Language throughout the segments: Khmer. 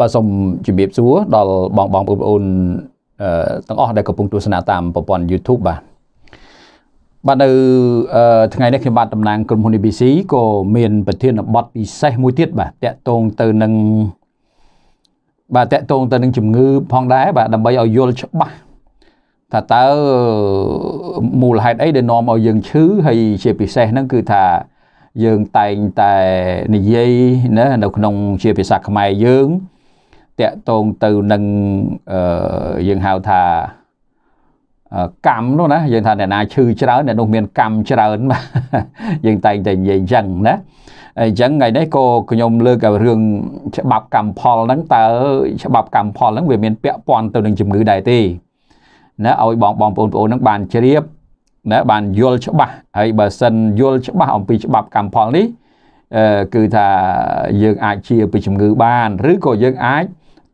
បាទសូមជម្រាបសួរដល់បងបងបងប្អូនទាំងអស់ដែលកំពុងទស្សនាតាមប្រព័ន្ធ YouTube បាទបាទនៅថ្ងៃនេះខ្ញុំបាទតំណាងក្រុមហ៊ុន ABC ក៏មានប្រធានបទពិសេសមួយទៀតបាទតាក់ទងទៅនឹងបាទតាក់ទងទៅនឹងជំងឺផងដែរបាទដើម្បីឲ្យយល់ច្បាស់ថាតើមូលហេតុអីដែលនាំឲ្យយើងឈឺហើយជាពិសេសហ្នឹងគឺថាយើងតែងតែនិយាយណានៅក្នុងជាភាសាខ្មែរយើងតកតងទៅនឹងយើងហៅថាកម្មនោះណាយើងថាអ្នកណាឈឺច្រើនអ្នកនោះមាន កម្មច្រើនបាទយើងតែងតែនិយាយអញ្ចឹងណាអញ្ចឹងថ្ងៃនេះក៏ខ្ញុំលើកឲ្យរឿងច្បាប់កម្មផលហ្នឹងតើច្បាប់កម្មផលហ្នឹងវាមានពាក់ព័ន្ធទៅនឹងជំងឺដែរទេណាឲ្យបងបងប្អូនបងប្អូនហ្នឹងបានជ្រាបណាបានយល់ច្បាស់ហើយបើសិនយល់ច្បាស់អំពីច្បាប់កម្មផលនេះគឺថាយើងអាចជាពីជំងឺ បានឬក៏យើងអាច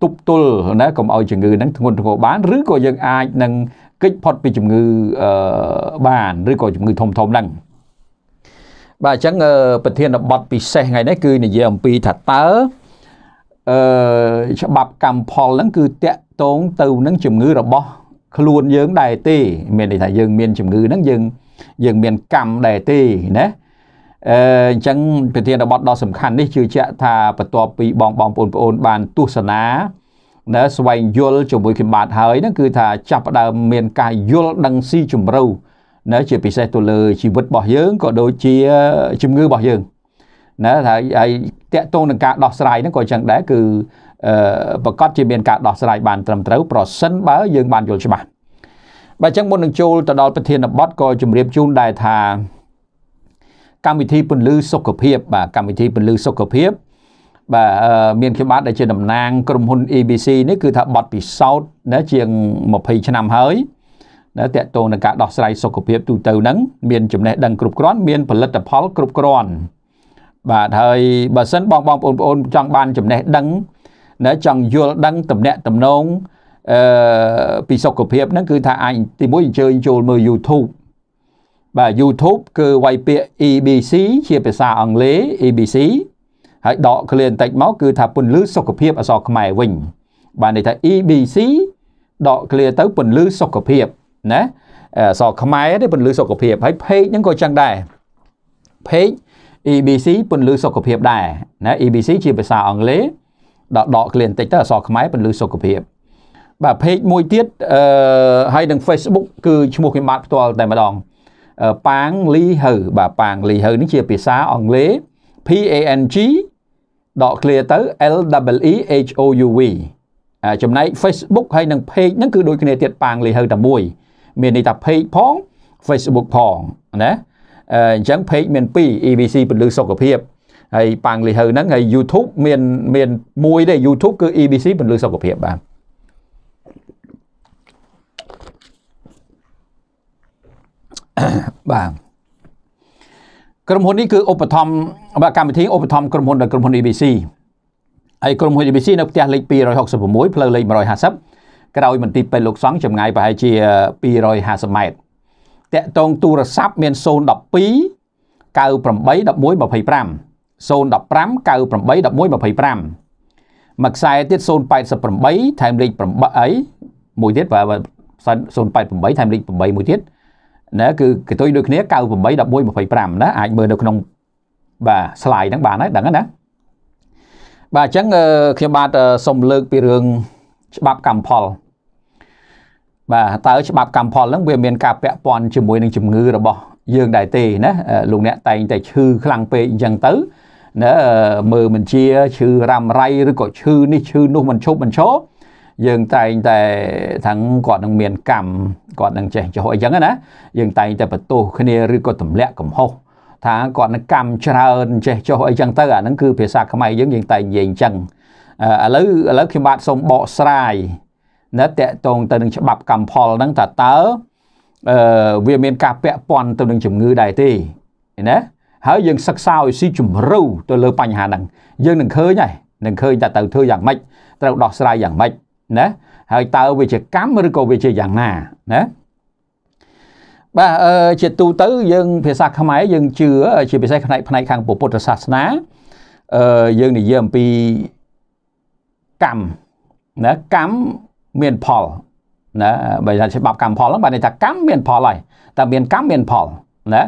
ទប់ទល់ណាកុំឲ្យជំងឺហ្នឹងធ្ងន់ធ្ងរបានឬក៏យើងអាចនឹងគេចផុតពីជំងឺបានឬក៏ជំងឺធំធំហ្នឹងបាទអញ្ចឹងប្រធានបទពិសេសថ្ងៃនេះគឺនិយាយអំពីថាតើអឺច្បាប់កម្មផលហ្នឹង គឺតកតងទៅនឹងជំងឺរបស់ខ្លួនយើងដែរទេមានន័យថាយើង មានជំងឺហ្នឹងយើងយើងមានកម្មដែរទេណាអញ្ចឹងប្រធានបទដ៏សំខាន់នេះជឿជាក់ថាបន្ទាប់ពីបងបងប្អូនប្អូន បានទស្សនាណាស្វែងយល់ជាមួយគ្នាបាទហើយហ្នឹងគឺថាចាប់ផ្ដើមមាន ការយល់ដឹងស៊ីជម្រៅណាជាពិសេសទៅលើជីវិតរបស់យើងក៏ដូចជាជំងឺរបស់យើងណាថាហើយតកតងនឹងការដោះស្រាយហ្នឹងក៏ចឹងដែរគឺប្រកាសជាមានការដោះស្រាយបានត្រឹមត្រូវប្រសិនបើយើងបានយល់ច្បាស់បើអញ្ចឹងមុននឹងចូលទៅដល់ប្រធានបទក៏ជម្រាបជូនដែរថាកម្មវិធីពន្លឺសុខភាពបាទកម្មវិធីពន្លឺសុខភាពបាទមានខ្ញុំបាទដែលជាតំណាង ក្រុមហ៊ុន ABC នេះគឺថាបត់ពិសោធន៍ណាជាង20ឆ្នាំហើយណាតកតងនឹងការដោះស្រាយសុខភាពទូទៅហ្នឹងមានចំណេះដឹងគ្រប់គ្រាន់មានផលិតផលគ្រប់គ្រាន់បាទហើយបើសិនបងបងប្អូនចង់បានចំណេះដឹងណាចង់យល់ដឹងតំណាក់តំណងអឺពីសុខភាពហ្នឹង គឺថាអាចទីមួយអញ្ជើញចូលមើល YouTube បាទ YouTube គឺវាយពាក្យ EBC ជាភាសាអង់គ្លេស EBC ហើយដកឃ្លាបន្តិចមកគឺថាពន្លឺសុខភាពអសរខ្មែរវិញ បាទន័យថា EBC ដកឃ្លាទៅពន្លឺសុខភាពណាអសរខ្មែរទេពន្លឺសុខភាពហើយ page ហ្នឹងក៏ចឹងដែរ page EBC ពន្លឺសុខភាពដែរណា EBC ជាភាសាអង់គ្លេសដកដកគ្នាបន្តិចទៅអសរខ្មែរពលឺសុខភាពបាទ page មួយទៀតអឺហើយនឹង Facebook គឺឈ្មោះខ្ញុំបាទផ្ទាល់តែម្ដងប៉ាងលីហៅបាទប៉ាងលីហៅនេះជាភាសាអង់គ្លេស P A N G ដក clear ទៅ L W E H O U V ចំណែក Facebook ហើយនិង page ហ្នឹងគឺដូចគ្នាទៀតប៉ាងលីហៅតែមួយ មានន័យថា page ផង Facebook ផងណាអញ្ចឹង page មាន2 EBC ពលឺសុខភាពហើយប៉ាងលីហៅហ្នឹងហើយ YouTube មានមានមួយដែរ YouTube គឺ EBC ពន្លឺសុខភាពបាទបាទក្រុមហ៊ុននេះគឺឧបត្ថម្ភបាទកម្មវិធីឧបត្ថម្ភក្រុមហ៊ុនដល់ក្រុមហ៊ុន EBC ហើយក្រុមហ៊ុន EBC នៅផ្ទះលេខ266ផ្លូវលេខ150ក្រោយមន្ទីរពេទ្យលោកសង្ឃចម្ងាយប្រហែលជា250ម៉ែត្រតាក់ទងទូរស័ព្ទមាន012 98 11 25 015 98 1125មួយខ្សែទៀត088ថែមលេខ8មួយទៀតបើ088ថែមលេខ8មួយទៀតណាគឺគេទុយដូចគ្នា98 11 25ណាអាចមើលនៅក្នុងបាទ slide ហ្នឹងបានហើយដឹងណាបាទអញ្ចឹងខ្ញុំបាទសូមលើកពីរឿងច្បាប់កម្មផលបាទតើច្បាប់កម្មផលហ្នឹងវាមានការពាក់ព័ន្ធជាមួយនឹងជំងឺរបស់យើងដែរទេណាលោកអ្នកតែងតែឈឺខ្លាំងពេកអញ្ចឹងទៅណាមើលមិនជាឈឺរ៉ាំរៃឬក៏ឈឺនេះឈឺនោះមិនឈប់មិនឈរយើងតែងតែថាងគាត់នឹងមានកម្មគាត់នឹងចេះចោះអីចឹងណា យើងតែងតែបន្ទោសគ្នាឬក៏ទម្លាក់កំហុសថាគាត់នឹងកម្មច្រើន ចេះចោះអីចឹងទៅអាហ្នឹងគឺភាសាខ្មែរយើងយើងតែនិយាយអញ្ចឹងឥឡូវឥឡូវខ្ញុំបាទសូមបកស្រាយណាតកតងទៅនឹង ច្បាប់កម្មផលហ្នឹងថាតើអឺវាមានការពាក់ព័ន្ធទៅនឹងជំងឺដែរទេណាហើយយើងសិក្សាឲ្យស៊ីជ្រៅទៅលើបញ្ហាហ្នឹងយើងនឹងឃើញហើយនឹងឃើញតែទៅធ្វើយ៉ាងម៉េចត្រូវដោះស្រាយយ៉ាងម៉េចណាហើយតើវាជាកម្មឬក៏វាជាយ៉ាងណាណាបាទអឺជាទូទៅ យើង ភាសាខ្មែរយើងជឿជាពិសេសផ្នែកផ្នែកខាងពុទ្ធសាសនាអឺយើងនិយាយអំពីកម្មណាកម្មមានផលណាបើថាច្បាប់កម្មផលហ្នឹងបាទន័យថាកម្មមាន ផលហើយតើមានកម្មមានផលណា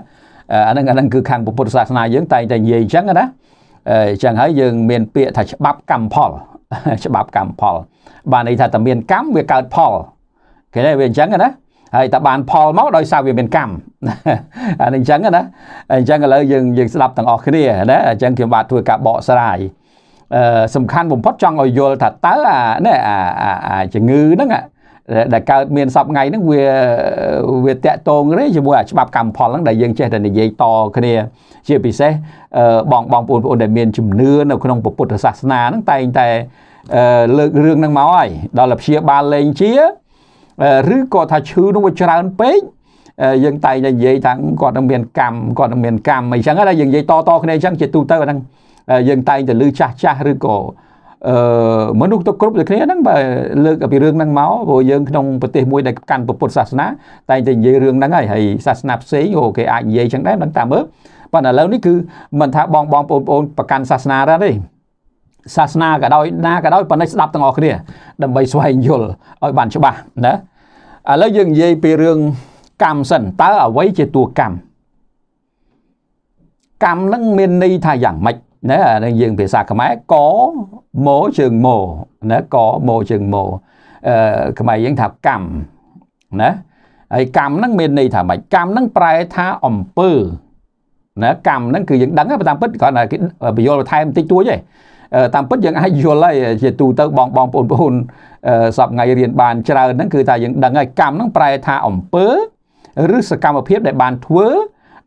អាហ្នឹងអាហ្នឹងគឺខាងពុទ្ធសាសនាយើងតែងតែនិយាយអញ្ចឹងណាអញ្ចឹងហើយយើងមានពាក្យថាច្បាប់កម្មផលច្បាប់កម្មផលបានន័យថាតើមានកម្មវាកើតផលគេថាវាអញ្ចឹងណាហើយតើបានផលមកដោយសារវាមានកម្មអានេះអញ្ចឹងណាអញ្ចឹងឥឡូវយើងយើងស្ដាប់ទាំងអស់គ្នាណាអញ្ចឹងខ្ញុំបាទធ្វើការបកស្រាយអឺសំខាន់បំផុតចង់ឲ្យយល់ថាតើអានេះអាជំងឺហ្នឹងដែលកើតមានសពថ្ងៃហ្នឹងវាវាតកតងទេជាមួយអាច្បាប់កម្មផលហ្នឹងដែលយើងចេះតែនិយាយតគ្នាជាពិសេស បងបងប្អូនប្អូនដែលមានជំនឿនៅក្នុងពុទ្ធសាសនាហ្នឹងតែងតែលើករឿងហ្នឹងមកហើយដល់លព្យាបាលលេងជាឬក៏ថាឈឺនោះវាច្រើនពេកយើងតែងតែនិយាយថាគាត់នឹងមានកម្មគាត់នឹងមានកម្មអីចឹងណាយើងនិយាយតតគ្នាអញ្ចឹងជាទូទៅអាហ្នឹងយើងតែងតែលឺចាស់ចាស់ឬក៏អឺមនុស្សទៅគ្រប់តែគ្នាហ្នឹងបើលើកពីរឿងហ្នឹងមកព្រោះយើងក្នុងប្រទេសមួយដែលកាន់ពុទ្ធសាសនាតែតែនិយាយរឿងហ្នឹងហើយហើយសាសនាផ្សេងអូគេអាចនិយាយចឹងដែរមិនតាមមើលប៉ុន្តែឥឡូវនេះគឺមិនថាបងបងបងប្អូនប្រកាន់សាសនាដែរទេសាសនាក៏ដោយណាក៏ដោយប៉ុន្តែស្ដាប់ទាំងអស់គ្នា ដើម្បីស្វែងយល់ឲ្យបានច្បាស់ណាឥឡូវយើងនិយាយពីរឿងកម្មសិន តើអ្វីជាតួកម្មកម្មនឹងមានន័យថាយ៉ាងម៉េចណាអានឹងយើងភាសាខ្មែរកម៉ូជើងម៉ូណាកម៉ូជើងម៉ូអឺខ្មែរយើងថាកម្មណាហើយកម្មហ្នឹងមានន័យថាម៉េចកម្មហ្នឹងប្រែថាអំពើណាកម្មហ្នឹងគឺយើងដឹងតែតាមពិតគាត់គេបញ្យល់បន្ថែមបន្តិចតួចឯងតាមពិតយើងអាចយល់ហើយជាទូទៅបងបងប្អូនប្អូនសពថ្ងៃរៀនបានច្រើនហ្នឹងគឺថាយើងដឹងហើយកម្មហ្នឹងប្រែថាអំពើឬសកម្មភាពដែលបានធ្វើ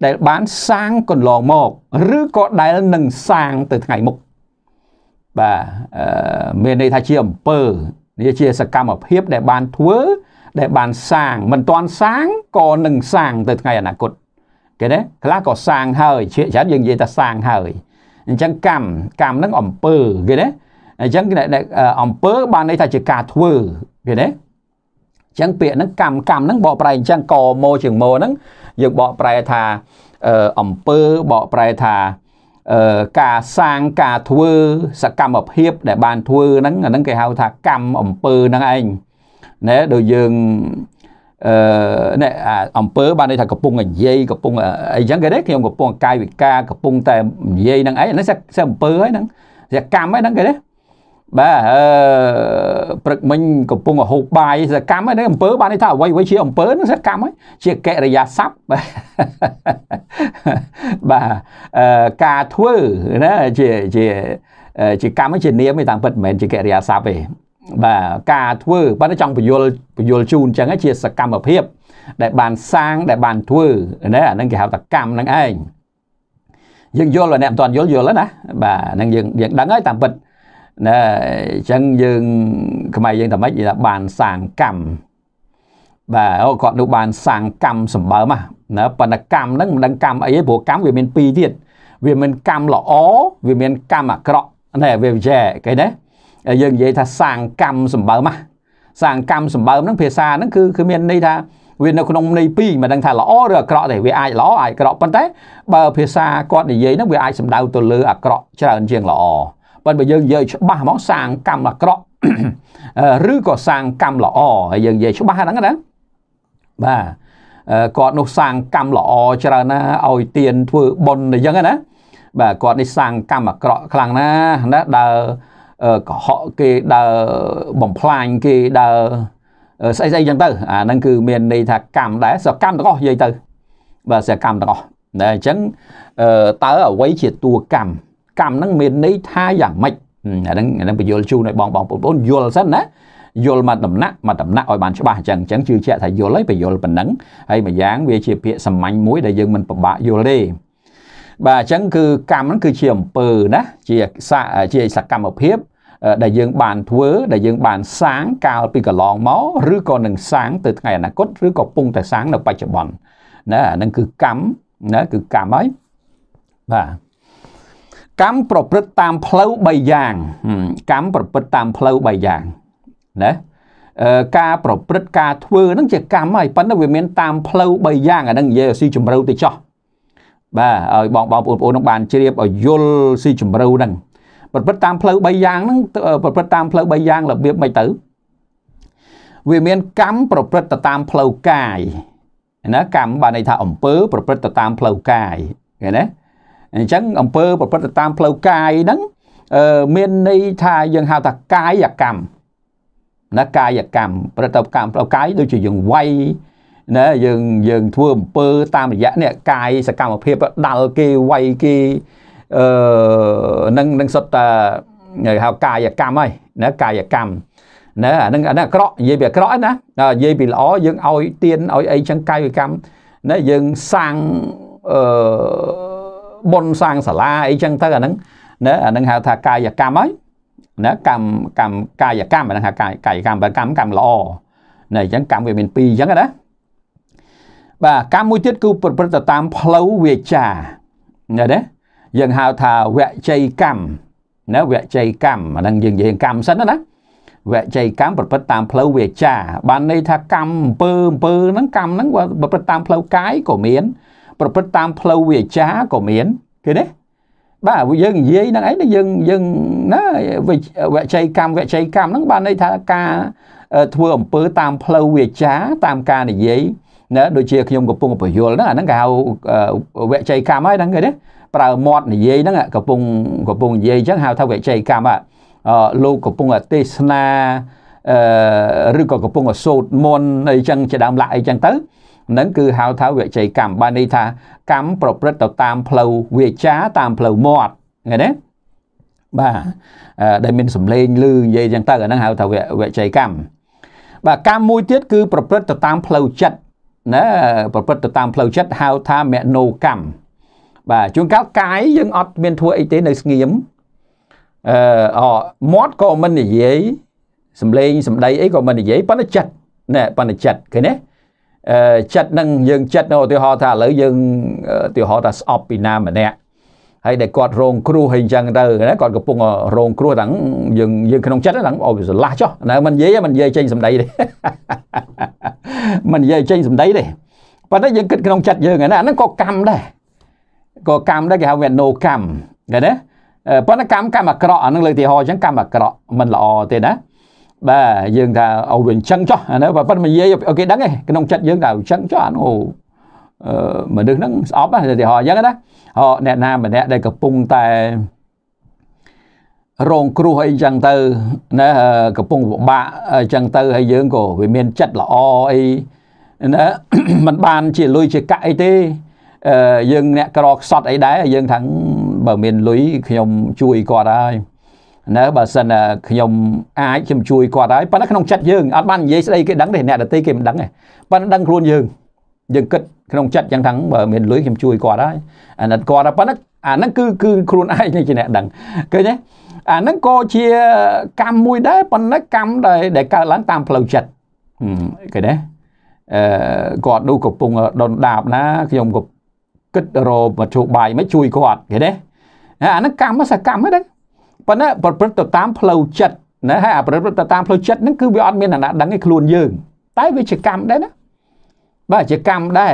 ដែលបានសាងកន្លងមក ឬក៏ដែលនឹងសាងទៅថ្ងៃមុខបាទមានន័យថាជាអំពើនេះជាសកម្មភាពដែល បានធ្វើដែលបានសាងមិនទាន់សាងក៏នឹងសាងទៅថ្ងៃអនាគតគេណាខ្លះក៏សាងហើយជាច្រើនយើងនិយាយថាសាងហើយអញ្ចឹងកម្មកម្មនឹងអំពើគេណាអញ្ចឹងអំពើបានន័យថាជាការធ្វើគេណាចឹងពាក្យហ្នឹងកម្មកម្មហ្នឹងបកប្រែអញ្ចឹងកម៉ូជាងម៉ូហ្នឹងយើងបកប្រែថាអំពើបកប្រែថាការសាងការធ្វើសកម្មភាពដែលបានធ្វើហ្នឹងអាហ្នឹងគេហៅថាកម្មអំពើហ្នឹងឯងណែដូចយើងអឺណែអំពើបានន័យថាកំពុងនិយាយកំពុងអីចឹងគេទេខ្ញុំកំពុងកាយវិការកំពុងតែនិយាយហ្នឹងឯងហ្នឹងសេអំពើហ្នឹងសេកម្មហ្នឹងគេទេបាទព្រឹកមិញកំពុងហូបបាយសកម្មហ្នឹងអំពើបានន័យថាអ្វីអ្វីជាអំពើហ្នឹងសកម្មហ្នឹងជាកិរិយាស័ព្ទបាទបាទការធ្វើណាជាជាជាកម្មជានាមឯតាមពិតមិនមែនជាកិរិយាស័ព្ទទេបាទការធ្វើបាទចង់ពយលពយលជូនអញ្ចឹងជាសកម្មភាព ដែលបានសាងដែលបានធ្វើណាអាហ្នឹងគេហៅថាកម្មហ្នឹងឯងយើងយល់ហើយអ្នកមិនទាន់យល់យល់ណាបាទហ្នឹងយើងយើងដឹងហើយតាមពិតណាអញ្ចឹងយើងខ្មែរយើងតែម៉េចនិយាយថាបានសាងកម្មបាទអូគាត់នោះបាន សាងកម្មសម្បើមណាប៉ុន្តែកម្មហ្នឹងមិនដឹងកម្មអីទេព្រោះកម្មវាមានពីរទៀតវាមានកម្មល្អវាមាន កម្មអាក្រក់ណែវាចែគេណាយើងនិយាយថាសាងកម្មសម្បើមសាងកម្មសម្បើមហ្នឹងភាសាហ្នឹងគឺគឺមានន័យថាវានៅក្នុងន័យពីរមិនដឹងថាល្អឬអាក្រក់ទេវាអាចល្អអាចអាក្រក់ប៉ុន្តែ បើ ភាសាគាត់និយាយហ្នឹងវាអាចសំដៅទៅលើអាក្រក់ច្រើនជាងល្អប៉ុន្តែបើយើងនិយាយច្បាស់ហ្មងសាងកម្មអាក្រក់ឬក៏សាងកម្មល្អហើយយើងនិយាយច្បាស់ហ្នឹងណាបាទគាត់នោះសាងកម្មល្អច្រើនណាឲ្យទៀនធ្វើបុណ្យអញ្ចឹងណាបាទគាត់នេះសាងកម្មអាក្រក់ខ្លាំងណាណាដើរកុហកគេដើរបំផ្លាញគេដើរស្អីស្អីចឹងទៅអាហ្នឹងគឺមានន័យថាកម្មដែរសកម្មទាំងអស់និយាយទៅបាទសកម្មទាំងអស់តែអញ្ចឹងតើអ្វីជាតួកម្មកម្មហ្នឹងមានន័យថាយ៉ាងម៉េចអាហ្នឹងអាហ្នឹងបញ្យល់ជូនឲ្យបងបងប្អូនយល់សិនណាយល់មកដំណាក់មកដំណាក់ឲ្យបានច្បាស់អញ្ចឹងអញ្ចឹងជឿជាក់ថាយល់ហើយបញ្យល់ប៉ុណ្ណឹងហើយម្យ៉ាងវាជាពាក្យសាមញ្ញមួយដែលយើងមិនពិបាកយល់ទេបាទអញ្ចឹងគឺកម្មហ្នឹងគឺជាអំពើណាជាសជាសកម្មភាពដែលយើងបានធ្វើដែលយើងបានសាងកាលពីកន្លងមកឬក៏នឹងសាងទៅថ្ងៃអនាគតឬក៏ពងតែសាងនៅបច្ចុប្បន្នណាអានឹងគឺកម្មណាគឺកម្មហើយបាទកម្មប្រព្រឹត្តតាមផ្លូវ3យ៉ាងកម្មប្រព្រឹត្តតាមផ្លូវ3យ៉ាងណាការប្រព្រឹត្តការធ្វើហ្នឹងជាកម្មហើយប៉ុន្តែវាមានតាមផ្លូវ3យ៉ាងអាហ្នឹងនិយាយឲ្យស៊ីជម្រៅទៅចោះបាទឲ្យបងបងប្អូនបងប្អូននឹងបានជ្រាបឲ្យយល់ស៊ីជម្រៅហ្នឹងប្រព្រឹត្តតាមផ្លូវ3យ៉ាងហ្នឹងប្រព្រឹត្តតាមផ្លូវ3យ៉ាងរបៀបមិនទៅ វាមានកម្មប្រព្រឹត្តទៅតាមផ្លូវកាយណាកម្មបានន័យថាអំពើប្រព្រឹត្តទៅតាមផ្លូវកាយឃើញទេអញ្ចឹងអំពើប្រព្រឹត្តតាមផ្លូវកាយហ្នឹងមានន័យថាយើងហៅថាកាយកម្មណាកាយកម្មប្រតិកម្មផ្លូវកាយដូចជាយើងវាយណាយើងយើងធ្វើអំពើតាមរយៈនេះកាយសកម្មភាពដាល់គេវាយគេអឺនឹងនឹងសុទ្ធតែហៅកាយកម្មហើយណាកាយកម្មណាអានឹងអានឹងអាក្រក់និយាយពីអាក្រក់ណានិយាយពីល្អយើងឲ្យទៀនឲ្យអីចឹងកាយកម្មណាយើងសាំងអឺបុណ្យសាងសាលាអីចឹងទៅអាហ្នឹងណាអាហ្នឹងហៅថាកាយកម្មហើយណាកម្មកម្មកាយកម្មអាហ្នឹងហៅកាយកាយកម្មបើកម្មកម្មល្អណាអញ្ចឹងកម្មវាមាន2អញ្ចឹងណាបាទកម្មមួយទៀតគឺប្រព្រឹត្តទៅតាមផ្លូវវាចាណាណាយើងហៅថាវជ័យកម្មណាវជ័យកម្មអាហ្នឹងយើងនិយាយកម្មសិនណាវជ័យកម្មប្រព្រឹត្តតាមផ្លូវវាចាបានន័យថាកម្មអំពើអំពើហ្នឹងកម្មហ្នឹងប្រព្រឹត្តតាមផ្លូវកាយក៏មានប្រព្រឹត្តតាមផ្លូវវាចាក៏មានឃើញទេបាទយើងនិយាយហ្នឹងឯងយើងយើងណាវិជ័យកម្មវិជ័យកម្មហ្នឹងបានន័យថាការធ្វើអំពើតាមផ្លូវវាចាតាមការនិយាយណាដូចជាខ្ញុំកំពុងបញ្យលហ្នឹងអាហ្នឹងគេហៅវិជ័យកម្មហើយហ្នឹងគេទេប្រើមាត់និយាយហ្នឹងកំពុងកំពុងនិយាយអញ្ចឹងហៅថាវិជ័យកម្មលោកកំពុងទេសនាអឺឬក៏កំពុងសោតមន្តអីចឹងជាដើមឡាក់អីចឹងទៅនឹងគឺហៅថាវិជ័យកម្មបានន័យថា កម្មប្រព្រឹត្តទៅតាមផ្លូវវាចាតាមផ្លូវមាត់ឃើញទេបាទដែលមានសម្លេងឮនិយាយចឹងទៅអាហ្នឹងហៅថាវិជ័យកម្មបាទកម្មមួយទៀតគឺ ប្រព្រឹត្តទៅតាម ផ្លូវចិត្តណាប្រព្រឹត្តទៅតាមផ្លូវចិត្តហៅថាមនោកម្មបាទជួនកាលកាយយើងអត់មានធ្វើអីទេនៅស្ងៀមអឺមាត់ក៏មិននិយាយសម្លេងសម្ដីអីក៏មិននិយាយប៉ុន្តែចិត្តណែប៉ុន្តែចិត្តឃើញទេចិត្តនឹងយើងចិត្តនៅឧទាហរណ៍ថាឥឡូវយើងឧទាហរណ៍ថាស្អប់ពីណាម្នាក់ហើយដែលគាត់រងគ្រោះហើយអញ្ចឹងទៅណាគាត់កំពុងរងគ្រោះទាំងយើងយើងក្នុងចិត្តហ្នឹងឲ្យវាស្រឡះចុះណាមិននិយាយមិននិយាយចេញសម្ដីទេមិននិយាយចេញសម្ដីទេប៉ុន្តែយើងគិតក្នុងចិត្តយើងណាហ្នឹងក៏កម្មដែរក៏កម្មដែរគេហៅវាណូកម្មឃើញទេប៉ុន្តែកម្មកម្មអាក្រក់អាហ្នឹងលើទីហោអញ្ចឹងកម្មអាក្រក់មិនល្អទេណាបាទយើងថាឲ្យវាអញ្ចឹងចោះអានោះបើប៉ិននិយាយឲ្យគេដឹងឯងក្នុងចិត្តយើងថាអញ្ចឹងចោះអានោះមនុស្សហ្នឹងស្អប់ណាឧទាហរណ៍អញ្ចឹងណាហោអ្នកណាម្នាក់ដែលកំពុងតែរងគ្រោះអីចឹងទៅណាកំពុងពិបាកអញ្ចឹងទៅហើយយើងក៏វាមានចិត្តល្អអីណាมันបានជាលុយជាកាក់អីទេយើងអ្នកក្រខ្សត់អីដែរយើងថាបើមានលុយខ្ញុំជួយគាត់ហើយនៅបើសិនខ្ញុំអាចខ្ញុំជួយគាត់ហើយប៉ុន្តែក្នុងចិត្តយើងអត់បាននិយាយស្ដីគេដឹងទេអ្នកដតីគេមិនដឹងទេប៉ុន្តែដឹងខ្លួនយើងយើងគិតក្នុងចិត្តយ៉ាងថាបើមានលុយខ្ញុំជួយគាត់ហើយអាណិតគាត់ប៉ុន្តែអាហ្នឹងគឺគឺខ្លួនឯងជាអ្នកដឹងឃើញទេអាហ្នឹងក៏ជាកម្មមួយដែរប៉ុន្តែកម្មដែលដែលកើតឡើងតាមផ្លូវចិត្តឃើញទេអឺគាត់នោះកំពុងដុនដាបណា ខ្ញុំក៏គិតរោមធុបាយមិនជួយគាត់ឃើញទេអាហ្នឹងកម្មសកម្មហ្នឹងប៉ុន្តែប្រព្រឹត្តទៅតាមផ្លូវចិត្តណាហើយអាប្រព្រឹត្តទៅតាមផ្លូវចិត្តហ្នឹងគឺវាអត់មានអាណាដឹងឯខ្លួនយើង តែវាជាកម្មដែរណាបាទជាកម្មដែរ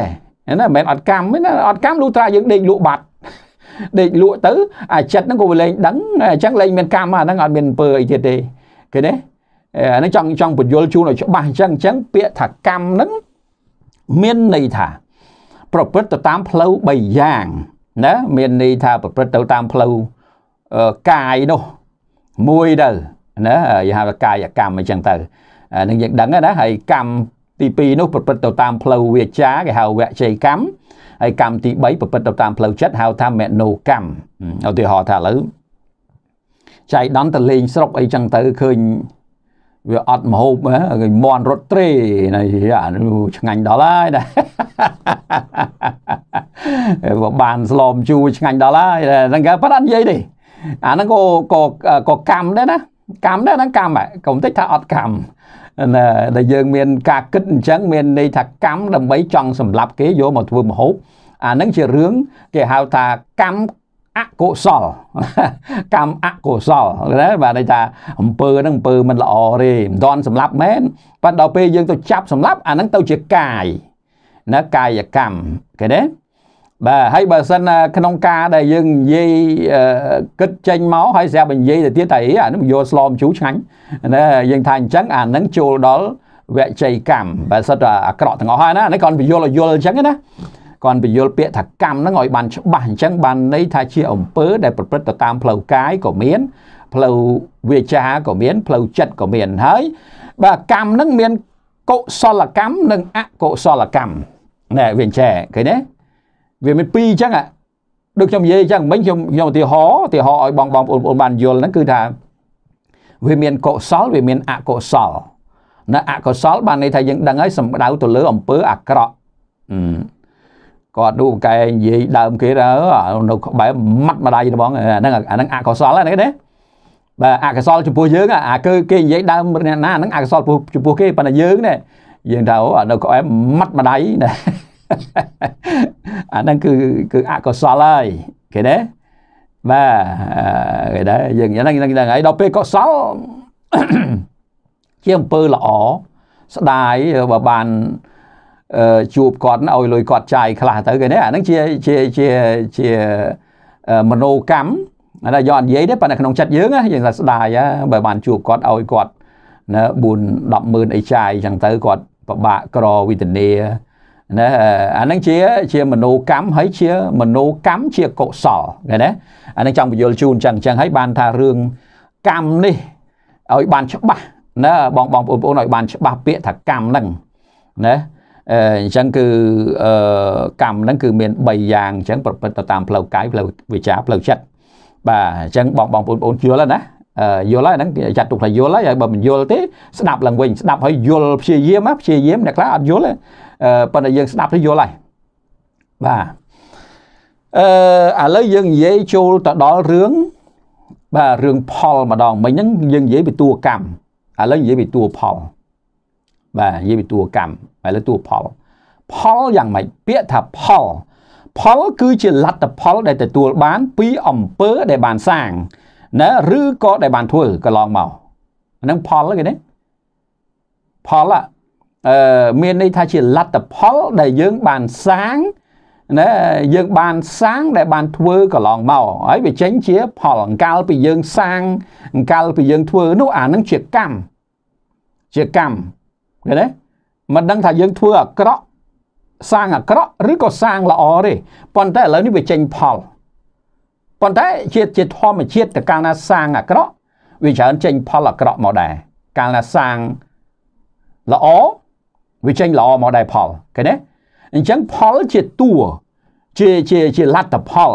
ណាមិនមែនអត់កម្មទេណាអត់កម្មលុត្រាយើងដេកលក់បាត់ដេកលក់ទៅអាចិត្តហ្នឹងក៏វាលែងដឹងអញ្ចឹងលែងមានកម្មអាហ្នឹងអត់មានអំពើអីទៀតទេឃើញទេអាហ្នឹងចង់ចង់បញ្យល់ជូនឲ្យច្បាស់អញ្ចឹងអញ្ចឹងពាក្យថាកម្មហ្នឹងមានន័យថា ប្រព្រឹត្តទៅតាមផ្លូវ3យ៉ាងណាមានន័យថាប្រព្រឹត្តទៅតាមផ្លូវកាយនោះមួយទៅណាយើងហៅថាកាយកម្មអញ្ចឹងទៅនឹងយើងដឹងណាហើយកម្មទី2នោះប្រព្រឹត្តទៅតាមផ្លូវវាចាគេហៅវជ័យកម្មហើយកម្មទី3ប្រព្រឹត្តទៅតាមផ្លូវចិត្តហៅថាមេណូកម្មឧទាហរណ៍ថាឥឡូវចៃដន្យទៅលេងស្រុកអីចឹងទៅឃើញវាអត់មហូបហ្នឹងមន់រត់ត្រេណាអានោះឆ្ងាញ់ដល់ហើយណាបើបានស្លមជូរឆ្ងាញ់ដល់ហើយហ្នឹងគេប៉ះអត់និយាយទេអាហ្នឹងក៏ក៏ក៏កម្មដែរណាកម្មដែរហ្នឹងកម្មហ៎កុំតិចថាអត់កម្មណាដែលយើងមាន ការគិតអញ្ចឹងមានន័យថាកម្មដើម្បីចង់សម្លាប់គេយកមកធ្វើមហូបអាហ្នឹងជារឿងគេហៅថាកម្មអកុសលកម្មអកុសលណាបាទន័យថា អំពើហ្នឹងអំពើមិនល្អទេមិនដន់សម្លាប់មែនប៉ុន្តែដល់ពេលយើងទៅចាប់សម្លាប់អាហ្នឹងទៅជាកាយណាកាយកម្មគេទេបាទហើយបើសិនក្នុងការដែលយើងនិយាយគិតចេញមកហើយស្រាប់និយាយទៅទៀតតែអីអានឹងយកស្លោមជូរឆ្ងាញ់ណាយើងថាអញ្ចឹងអានឹងចូលដល់វជ័យកម្មបើសិនតែអាក្រក់ទាំងអស់ហើយណានេះគាត់ពយល់យល់អញ្ចឹងណាគាត់ពយល់ពាក្យថាកម្មហ្នឹងឲ្យបានច្បាស់អញ្ចឹងបានន័យថាជាអំពើដែលប្រព្រឹត្តទៅតាមផ្លូវកាយក៏មានផ្លូវវាចាក៏មានផ្លូវចិត្តក៏មានហើយបាទកម្មហ្នឹងមានកុសលកម្មនិងអកុសលកម្មណែវាអញ្ចឹងឃើញទេវាមាន2អញ្ចឹងដូចខ្ញុំនិយាយអញ្ចឹងមិញខ្ញុំខ្ញុំឧទាហរណ៍ឧទាហរណ៍ឲ្យបងបងប្អូនបានយល់ហ្នឹងគឺថាវាមានកុសលវាមានអកុសលណាអកុសលបានន័យថាយើងដឹងហើយសម្ដៅទៅលើអំពើអាក្រក់គាត់ដូចកែនិយាយដើមគេថានៅក្បែរម៉ាត់ម្ដាយរបស់ហ្នឹងអាហ្នឹងអកុសលហ្នឹងណាបាទអកុសលចំពោះយើងអាគឺគេនិយាយដើមណាហ្នឹងអកុសលចំពោះគេប៉ុន្តែយើងនេះយើងថាអូនៅក្បែរម៉ាត់ម្ដាយណាអាហ្នឹងគឺគឺអកុសលហើយគេទេបាទគេដែរយើងយ៉ាងហ្នឹងហ្នឹងហើយដល់ពេលកុសលជាអំពើល្អស្ដាយបើបានជួបគាត់ឲ្យលុយគាត់ចាយខ្លះទៅគេណាអាហ្នឹងជាជាជាជាមโนកម្មអានេះយកនិយាយទេប៉ុន្តែក្នុងចិត្តយើងយើងថាស្ដាយបើបានជួបគាត់ឲ្យគាត់ណា4 10ម៉ឺនអីចាយអញ្ចឹងទៅគាត់ពិបាកក្រវិធានាណាអានឹងជាជាមនោកម្មហើយជាមនោកម្មជាកុសលឃើញទេអានឹងចង់បញ្យល់ជូនចឹងចឹងហើយបានថារឿងកម្មនេះឲ្យបានច្បាស់ណាបងបងប្អូនឲ្យបានច្បាស់ពាក្យថាកម្មហ្នឹងណាអញ្ចឹងគឺកម្មហ្នឹងគឺមាន3យ៉ាងអញ្ចឹងប្រព្រឹត្តទៅតាមផ្លូវកាយផ្លូវវាចាផ្លូវចិត្តបាទអញ្ចឹងបងបងប្អូនយល់ហើយណាយល់ហើយហ្នឹងចាត់ទុកថាយល់ហើយហើយបើមិនយល់ទេស្ដាប់ឡើងវិញស្ដាប់ហើយយល់ព្យាយាមព្យាយាមអ្នកខ្លះអត់យល់ទេប៉ុន្តែយើងស្ដាប់ទៅយល់ហើយបាទអឺឥឡូវយើងនិយាយចូលទៅដល់រឿងបាទរឿងផលម្ដងមិញហ្នឹងយើងនិយាយពីតួកម្មឥឡូវនិយាយពីតួផលបាទនិយាយពីតួកម្មឥឡូវតួផលផលយ៉ាងម៉េចពាក្យថាផលផលគឺជាលទ្ធផល ដែលទទួលបានពីអំពើដែលបានសាងណាឬក៏ដែលបានធ្វើកន្លងមកហ្នឹងផលគេណាផលអឺមានន័យថាជាលទ្ធផល ដែលយើងបានសាងណាយើង បានសាងដែលបាន ធ្វើកន្លងមកហើយវាចេញជា ផលអង្កលពីយើងសាងអង្កលពីយើងធ្វើនោះអានឹងជាកម្មជាកម្មឃើញទេមិនដឹងថាយើងធ្វើអាក្រក់សាងអាក្រក់ឬក៏សាងល្អទេប៉ុន្តែឥឡូវនេះវាចេញផលប៉ុន្តែជាជាធម្មជាតិតកាលណាសាងអាក្រក់វាច្រើនចេញផលអាក្រក់មកដែរកាលណាសាងល្អវាចេញល្អមកដែរផលឃើញទេអញ្ចឹងផលជាតួជាជាជាលទ្ធផល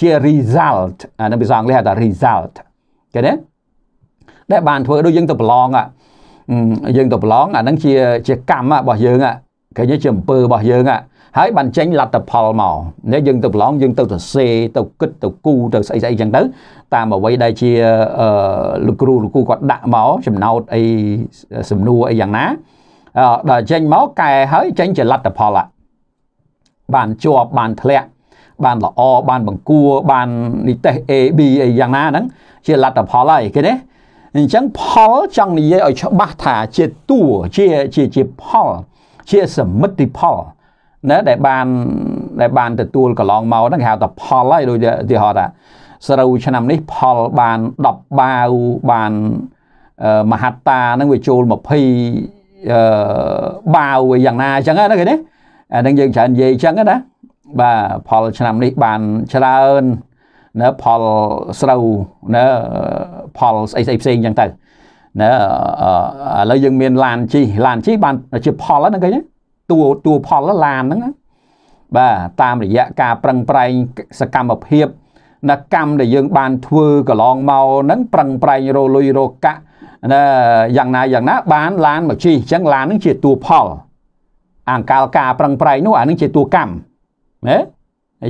ជា result អានឹងភាសាអង់គ្លេសហៅថា result ឃើញទេដែលបានធ្វើដូចយើងទៅប្រឡងយើងទៅប្រឡងអានឹងជាជាកម្មរបស់យើងគេនិយាយជាអំពើរបស់យើងហ่ะហើយបានចេញលទ្ធផលមកនេះយើងទៅប្រឡងយើងទៅសរសេរទៅគិតទៅគូទៅស្អីស្អីចឹងទៅតាមអ្វីដែលជាលោកគ្រូលោកគូគាត់ដាក់មកចំណោទអីសំណួរអីយ៉ាងណាដល់ចេញមកកែហើយចេញជាលទ្ធផលបានជាប់បានធ្លាក់បានល្អបានបង្គួរបាននិទេស A B អីយ៉ាងណាហ្នឹង ជាលទ្ធផលហើយគេណាអញ្ចឹងផលចង់និយាយឲ្យច្បាស់ថាជាតួជាជាជាផលជាសមិទ្ធផលណាដែលបានដែលបាន ទទួលកន្លងមកហ្នឹងគេហៅថាផលហើយដូចឧទាហរណ៍ថាស្រូវឆ្នាំនេះផលបាន10បាវបានមហត្តាហ្នឹងវាចូល20បាវយ៉ាងណាអញ្ចឹងណាគេនេះអាហ្នឹងយើងច្រើននិយាយអញ្ចឹងណាបាទផលឆ្នាំនេះបានច្រើនណាផលស្រូវណាផលស្អីស្អីផ្សេងអញ្ចឹងទៅណាឥឡូវយើងមានឡានជីឡានជីបាន ជាផលហ្នឹងគេណាតួតួផលឡានហ្នឹងបាទតាមរយៈការប្រឹងប្រែងសកម្មភាពណាកម្មដែលយើងបានធ្វើកន្លងមកហ្នឹងប្រឹងប្រែងរលុយរកៈណាយ៉ាងណាយ៉ាងណាបានឡានមកជីអញ្ចឹងឡានហ្នឹងជាតួផលអង្កលការប្រឹងប្រែងនោះអានឹងជាតួកម្មណា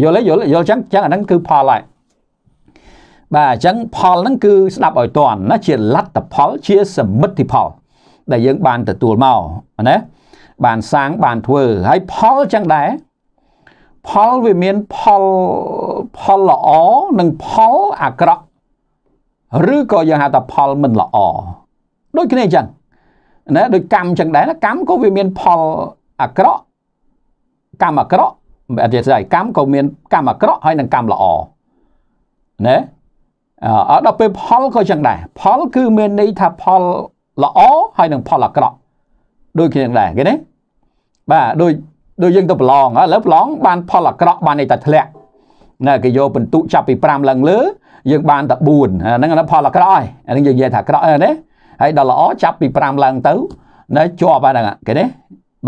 យល់ទេយល់យល់អញ្ចឹងអញ្ចឹងអានឹងគឺផលហើយបាទអញ្ចឹងផលហ្នឹងគឺស្ដាប់ឲ្យតន់ណាជាលទ្ធផល ជាសមិទ្ធផល ដែលយើង បានទទួលមកណាបានសាងបានធ្វើហើយផលចឹងដែរផលវាមានផលផលល្អនិងផលអាក្រក់ឬក៏យើងហៅថាផលមិនល្អដូចគ្នាចឹងណាដូចកម្មចឹងដែរណាកម្មក៏វាមានផលអាក្រក់កម្មអាក្រក់អត់ទេស្អីកម្មក៏មានកម្មអាក្រក់ហើយនិងកម្មល្អណាដល់ពេលផលក៏ចឹងដែរផលគឺមានន័យថាផលល្អហើយនិងផលអាក្រក់ដូចគ្នាដែរគេណាបាទដូចដូចយើងទៅប្រឡងឥឡូវប្រឡងបានផលអាក្រក់បានន័យថាធ្លាក់ណាគេយកពិន្ទុចាប់ពី5ឡើងលើយើងបានតែ4អាហ្នឹងផលអាក្រក់ហើយអាហ្នឹងយើងនិយាយថាអាក្រក់ណាហើយដល់ល្អចាប់ពី5ឡើងទៅណាជាប់ហ្នឹងគេណា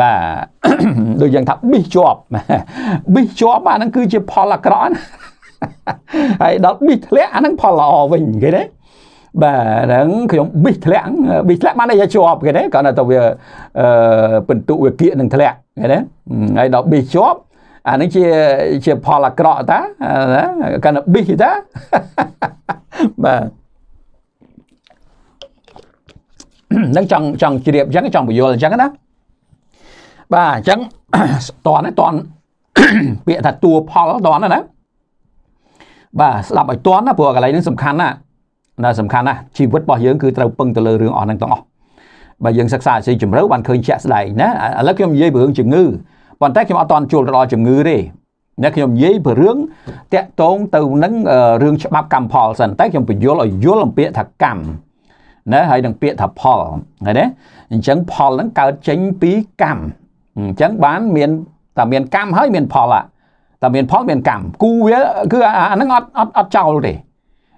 បាទដូចយើងថាប៊ីសជាប់ប៊ីសជាប់អាហ្នឹងគឺជាផលអាក្រក់ណាហើយដល់ប៊ីសធ្លាក់អាហ្នឹងផលល្អវិញគេណាបាទហ្នឹងខ្ញុំប៊ីសធ្លាក់ប៊ីសធ្លាក់បានតែជាប់គេណាគ្រាន់តែទៅវាពិន្ទុវាគៀកនឹងធ្លាក់គេណាហើយដល់ប៊ីសជាប់អានឹងជាជាផលអាក្រក់តាណាកាន់តែប៊ីសតាបាទនឹងចង់ចង់ជ្រាបអញ្ចឹងចង់បញ្យល់អញ្ចឹងណាបាទអញ្ចឹងតន់តន់ពាក្យថាតួផលតន់ណាបាទស្ដាប់ឲ្យទាន់ណាព្រោះកន្លែងនេះសំខាន់ណាណាសំខាន់ណាជីវិតរបស់យើងគឺត្រូវពឹងទៅលើរឿងអស់ហ្នឹងទាំងអស់បើយើងសិក្សាស៊ីជម្រៅបានឃើញជាក់ស្ដែងណាឥឡូវខ្ញុំនិយាយពីរឿងជំងឺប៉ុន្តែខ្ញុំអត់តន់ចូលទៅដល់ជំងឺទេណាខ្ញុំនិយាយពីរឿងតាក់តងទៅនឹងរឿងច្បាប់កម្មផលសិនតែខ្ញុំបញ្យល់ឲ្យយល់អំពីថាកម្មណាហើយនឹងពាក្យថាផលហើយណាអញ្ចឹងផលហ្នឹងកើតចេញពីកម្មអញ្ចឹងបានមានតែមានកម្មហើយមានផលអាតែមានផលមានកម្មគូវាគឺអាហ្នឹងអត់អត់អត់ចោលទេ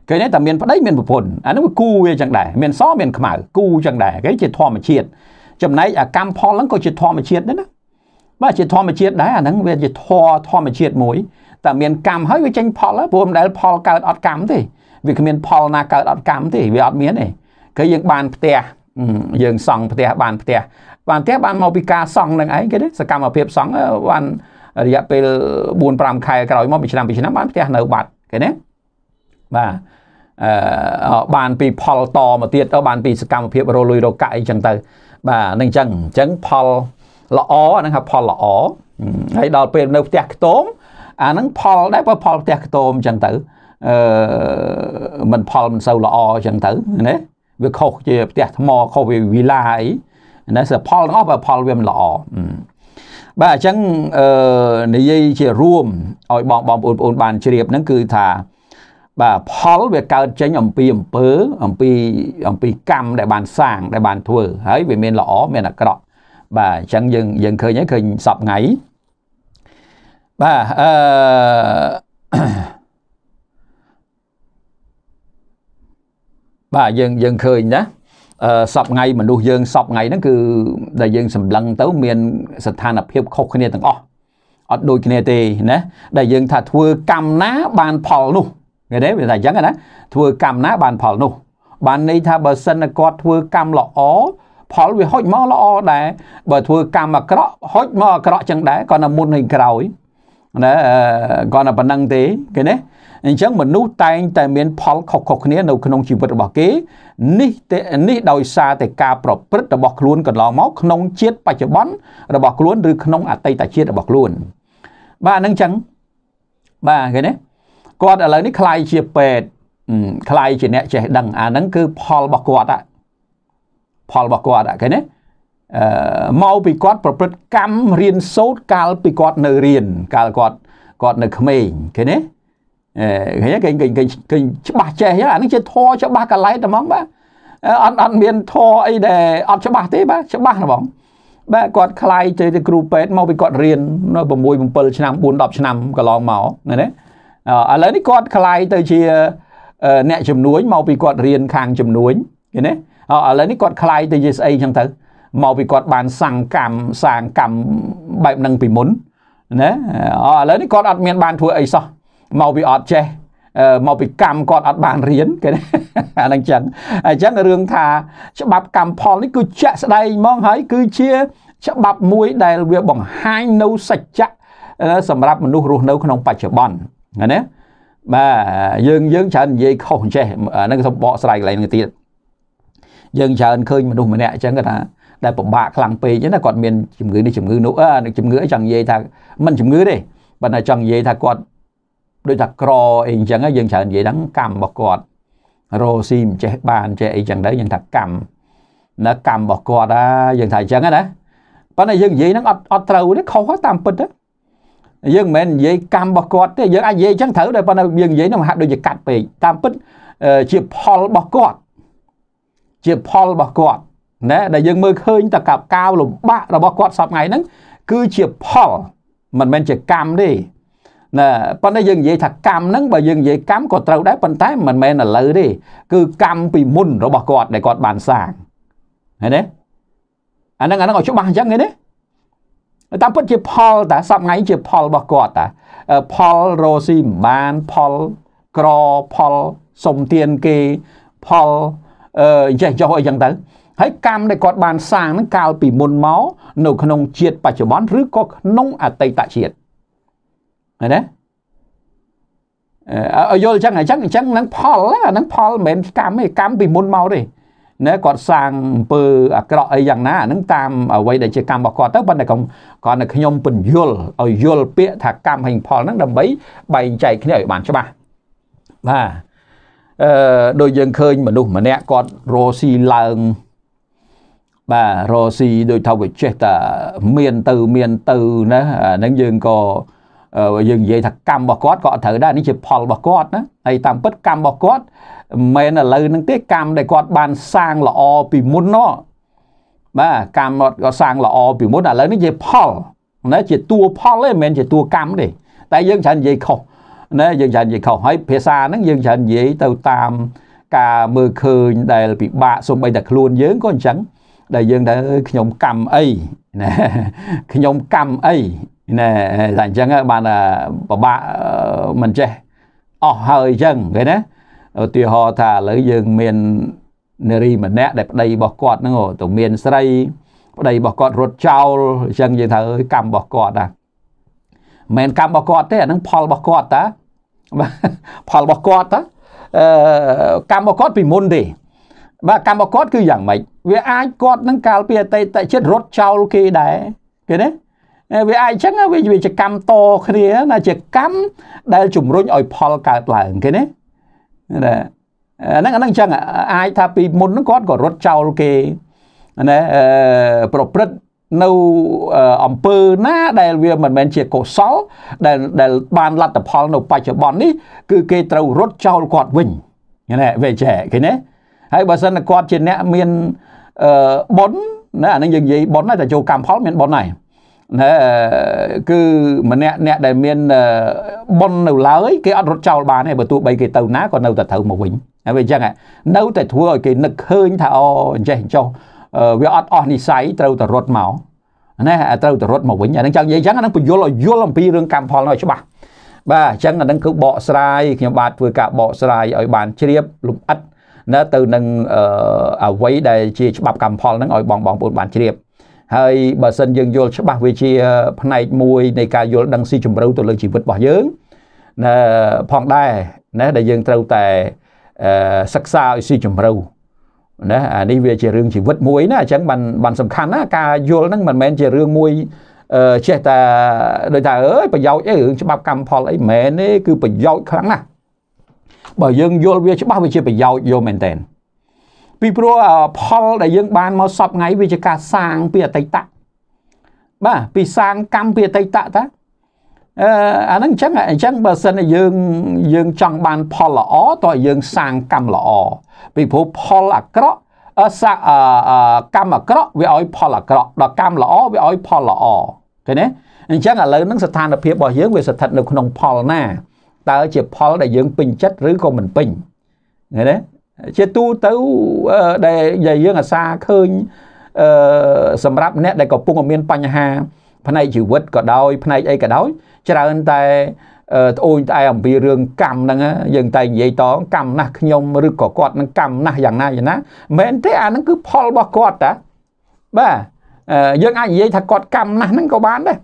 គេនេះតែមានប្តីមានប្រពន្ធអាហ្នឹងវាគូវាចឹងដែរមានសមានខ្មៅគូចឹងដែរគេជាធម្មជាតិចំណែកអាកម្មផលហ្នឹងក៏ជាធម្មជាតិដែរណាបាទជាធម្មជាតិដែរអាហ្នឹងវាជាធរធម្មជាតិមួយតែមានកម្មហើយវាចេញផលព្រោះមិនដែលផលកើតអត់កម្មទេវាគ្មានផលណាកើតអត់កម្មទេវាអត់មានទេគេយើងបានផ្ទះយើង សង់ផ្ទះបានផ្ទះបានផ្ទះបានមកពីការសង់នឹងឯងគេទេសកម្មភាពសង់បានរយៈពេល4 5ខែក្រោយមកពីឆ្នាំពីឆ្នាំបានផ្ទះនៅបាត់គេណាបាទអឺបានពីផលតមកទៀតបានពីសកម្មភាព រលួយរកអីចឹងទៅបាទនឹងចឹងអញ្ចឹងផលល្អហ្នឹងហៅផលល្អហើយដល់ពេលនៅផ្ទះខ្ទមអាហ្នឹងផលដែរបើផលផ្ទះខ្ទមចឹងទៅអឺมันផលមិនសូវល្អចឹងទៅណាវាខុសជាផ្ទះថ្មខុសវាវីឡាអីណាសិផលទាំងអស់បើផលវាមិនល្អអឺបាទអញ្ចឹងអឺនិយាយជារួមឲ្យបងបងប្អូនបងបានជ្រាបហ្នឹងគឺថា បាទផលវាកើតចេញអំពីអំពើអំពីអំពីកម្មដែលបានសាងដែលបានធ្វើហើយវាមានល្អមានអាក្រក់បាទអញ្ចឹងយើងយើងឃើញហើយឃើញសពថ្ងៃបាទអឺបាទយើងយើងឃើញណាសពថ្ងៃ មនុស្សយើងសពថ្ងៃហ្នឹងគឺដែលយើងសម្លឹងទៅ មាន ស្ថានភាពខុសគ្នាទាំងអស់អត់ដូចគ្នាទេណាដែលយើង ថាធ្វើកម្មណា បាន ផលនោះឃើញទេវាថាអញ្ចឹងណា ធ្វើកម្មណាបានផលនោះបានន័យថាបើសិនគាត់ធ្វើកម្មល្អផលវាហុចមកល្អដែរបើធ្វើកម្មអាក្រក់ហុចមកអាក្រក់ចឹងដែរគាត់នៅមុនហើយក្រោយណាគាត់នៅប៉ុណ្ណឹងទេឃើញទេអញ្ចឹងមនុស្សតែងតែមានផលខុសៗគ្នានៅក្នុងជីវិតរបស់គេនេះនេះដោយសារតែការប្រព្រឹត្តរបស់ខ្លួនកន្លងមក ក្នុងជាតិបច្ចុប្បន្នរបស់ខ្លួនឬក្នុងអតីតជាតិរបស់ខ្លួន បាទហ្នឹងអញ្ចឹងបាទឃើញទេគាត់ឥឡូវនេះខ្លាយជាពេទ្យខ្លាយជាអ្នកចេះដឹងអាហ្នឹងគឺផលរបស់គាត់ផលរបស់គាត់ឃើញទេអឺមកពីគាត់ប្រព្រឹត្តកម្មរៀនសូត្រកាលពីគាត់នៅរៀនកាលគាត់គាត់នៅក្មេងឃើញទេគេគេគេច្បាស់ចេះអានឹងជាធរច្បាស់កលែតហ្មងបាទអត់អត់មានធរអីដែលអត់ច្បាស់ទេបាទច្បាស់ហ្មងបាទគាត់ខ្លាយទៅគ្រូពេទ្យមកពីគាត់រៀននៅ6 7ឆ្នាំ4 10ឆ្នាំកន្លងមកណាណាឥឡូវនេះគាត់ខ្លាយទៅជាអ្នកជំនួញមកពីគាត់រៀនខាងជំនួញឃើញទេឥឡូវនេះគាត់ខ្លាយទៅជាស្អីចឹងទៅមកពីគាត់បានសង្កម្មសាងកម្មបែបហ្នឹងពីមុនណាឥឡូវនេះគាត់អត់មានបានធ្វើអីសោះមកពីអត់ចេះមកពីកម្មគាត់អត់បានរៀនគេអាហ្នឹងចឹងអញ្ចឹងរឿងថាច្បាប់កម្មផលនេះគឺជាក់ស្ដែងហ្មងហើយគឺជាច្បាប់មួយដែលវាបង្ហាញនៅសច្ចៈសម្រាប់មនុស្សរស់នៅ ក្នុងបច្ចុប្បន្នណាបាទយើងយើងច្រើននិយាយខុសអញ្ចេះហ្នឹងខ្ញុំបកស្រាយកន្លែងហ្នឹងទៀតយើងច្រើនឃើញមនុស្សម្នាក់អញ្ចឹងគាត់ថាដែលពិបាកខ្លាំងពេកណាគាត់មានជំងឺនេះជំងឺនោះជំងឺអីចង់និយាយថាមិនជំងឺទេបើតែចង់និយាយថាគាត់ដូចថាក្រអីអញ្ចឹងយើងច្រើននិយាយដល់កម្មរបស់គាត់រស់ស៊ីមិនចេះបានចេះអីចឹងដែរយើងថាកម្មណាកម្មរបស់គាត់ណាយើងថាអញ្ចឹងណាប៉ុន្តែយើងនិយាយហ្នឹងអត់អត់ត្រូវទេខុសតាមពិតទេយើងមិនមែននិយាយកម្មរបស់គាត់ទេយើងអាចនិយាយអញ្ចឹងត្រូវតែប៉ុន្តែយើងនិយាយហ្នឹងហាក់ដូចជាកាត់ពេកតាមពិតជាផលរបស់គាត់ជាផលរបស់គាត់ណាដែលយើងមើលឃើញតកាប់កាវលំបាករបស់គាត់សពថ្ងៃហ្នឹងគឺជាផលមិនមែនជាកម្មទេណាប៉ុន្តែយើងនិយាយថាកម្មហ្នឹងបើយើងនិយាយកម្មក៏ត្រូវដែរប៉ុន្តែមិនមែនឥឡូវទេគឺកម្មពីមុន របស់គាត់ដែលគាត់បានសាងឃើញទេអាហ្នឹងអាហ្នឹងឲ្យច្បាស់អញ្ចឹងឃើញទេតាមពិតជាផលតាសពថ្ងៃជាផលរបស់គាត់តាផលរោស៊ីមិនបានផលក្រផលសុំទានគេផលចេះចោះអីចឹងទៅហើយកម្មដែលគាត់បានសាងហ្នឹងកាលពីមុនមកនៅក្នុងជាតិបច្ចុប្បន្នឬក៏ក្នុងអតីតជាតិណាឲ្យយល់អញ្ចឹងអញ្ចឹងអញ្ចឹងនឹងផលអានឹងផលមិនមែនកម្មទេកម្មពីមុនមកទេណាគាត់សាងអំពើអាក្រក់អីយ៉ាងណាហ្នឹងតាមអ្វីដែលជាកម្មរបស់គាត់ទៅប៉ុន្តែគាត់នៅខ្ញុំពន្យល់ឲ្យយល់ពាក្យថាកម្មហើយផលហ្នឹងដើម្បីបែងចែកគ្នាឲ្យបានច្បាស់បាទអឺដូចយើងឃើញមនុស្សម្នាក់គាត់រស់ស៊ីឡើងបាទរស់ស៊ីដោយថាវាចេះតែមានទៅមានទៅណាអាហ្នឹងយើងក៏យើងនិយាយថាកម្មរបស់គាត់ក៏អត់ត្រូវដែរនេះជា ផលរបស់គាត់ណាហើយតាមពិតកម្មរបស់គាត់មិនមែនឥឡូវហ្នឹងទេកម្មដែលគាត់បានសាងល្អពីមុនណោះបាទកម្មគាត់ក៏សាងល្អពីមុនឥឡូវនេះជាផលណាជាតួផលទេមិនមែនជាតួកម្មទេតែយើងច្រើននិយាយខុសណាយើងច្រើននិយាយខុសហើយភាសាហ្នឹងយើងច្រើននិយាយទៅតាមការមើលឃើញដែលពិបាកសូម្បីតែខ្លួនយើងក៏អញ្ចឹងដែលយើងថាខ្ញុំកម្មអីណាខ្ញុំកម្មអីណែតែអញ្ចឹងបានពិបាកមិនចេះអស់ហើយអញ្ចឹងគេណាឧទាហរណ៍ថាឥឡូវយើងមាននារីម្នាក់ដែលប្តីរបស់គាត់ហ្នឹងទៅមានស្រីប្តីរបស់គាត់រត់ចោលអញ្ចឹងយើងថាអើយកម្មរបស់គាត់ណាមិនកម្មរបស់គាត់ទេអាហ្នឹងផលរបស់គាត់តាផលរបស់គាត់តាអឺកម្មរបស់គាត់ពីមុនទេបាទកម្មរបស់គាត់គឺយ៉ាងម៉េចវាអាចគាត់នឹងកាលពីអតីតជាតិរត់ចោលគេដែរគេណាវាអាចអញ្ចឹងវាវាជាកម្មតគ្នាណាជាកម្មដែល ជំរុញឲ្យផលកើតឡើងគេណាណាអាហ្នឹងអាហ្នឹងអញ្ចឹងអាចថាពីមុនហ្នឹងគាត់ក៏រត់ចោលគេណាប្រព្រឹត្តនៅអំពើណា ដែលវាមិនមែនជាកុសលដែលដែលបានលទ្ធផលនៅ បច្ចុប្បន្ននេះគឺគេត្រូវរត់ចោលគាត់វិញណាវាចេះគេណាហើយបើសិនគាត់ជាអ្នកមានអឺប៉ុនណាអានឹងយើងនិយាយប៉ុនតែចូលកម្មផលមានប៉ុនហើយគឺម្នាក់អ្នកដែលមានប៉ុននៅឡើយគេអត់រត់ចោលបានទេបើទោះបីគេទៅណាក៏នៅតែត្រូវមកវិញហើយវាអញ្ចឹងនៅតែធ្វើឲ្យគេនឹកឃើញថាអូអញ្ចេះចុះវាអត់អស់និស័យត្រូវតែរត់មកណាត្រូវតែរត់មកវិញអានឹងចង់និយាយអញ្ចឹងអានឹងបញ្យល់ឲ្យយល់អំពីរឿងកម្មផលនោះឲ្យច្បាស់បាទអញ្ចឹងអានឹងគឺបកស្រាយខ្ញុំបាទធ្វើការបកស្រាយឲ្យបានជ្រាបលំអិតណាទៅនឹងអ្វីដែលជាច្បាប់កម្មផលហ្នឹងឲ្យបងបងប្អូនបានជ្រាបហើយបើសិនយើងយល់ច្បាស់វាជាផ្នែកមួយនៃការយល់ដឹងស៊ីជម្រៅទៅលើជីវិតរបស់យើងណាផងដែរណាដែលយើងត្រូវតែសិក្សាឲ្យស៊ីជម្រៅណាអានេះវាជារឿងជីវិតមួយណាអញ្ចឹងបានបានសំខាន់ណាការយល់ហ្នឹងមិនមែនជារឿងមួយចេះតែដូចថាអើយប្រយោជន៍អីរឿងច្បាប់កម្មផលអីមិនមែនទេគឺប្រយោជន៍ខ្លាំងណាស់បើយើងយល់វាច្បាស់វាជាប្រយោជន៍យកមែនតើពីព្រោះផលដែលយើង បានមកសពថ្ងៃវាជាការសាងពីអតីតបាទពីសាងកម្មពីអតីតតាអឺអាហ្នឹងអញ្ចឹងអញ្ចឹងបើសិនយើងយើងចង់បានផលល្អតើយើងសាងកម្មល្អពីព្រោះផលអាក្រក់អសកម្មអាក្រក់វាឲ្យ ផលអាក្រក់ដល់កម្មល្អវាឲ្យផលល្អឃើញទេអញ្ចឹងឥឡូវហ្នឹងស្ថានភាពរបស់យើងវាស្ថិតនៅក្នុងផលណាតើជាផលដែលយើងពេញចិត្តឬក៏មិនពេញឃើញទេជាទូទៅដែលយើងអាសាឃើញសម្រាប់អ្នកដែលកំពុងមាន បញ្ហា ផ្នែកជីវិតក៏ដោយផ្នែកអីក៏ដោយ ច្រើនតែត្អូញត្អែអំពីរឿងកម្មហ្នឹងយើង តែនិយាយតកម្មណាស់ខ្ញុំឬក៏គាត់នឹងកម្មណាស់យ៉ាងណាយ៉ាងណាមែនទេអាហ្នឹងគឺផលរបស់គាត់តាបាទយើងអាចនិយាយថាគាត់កម្មណាស់ហ្នឹងក៏បានដែរ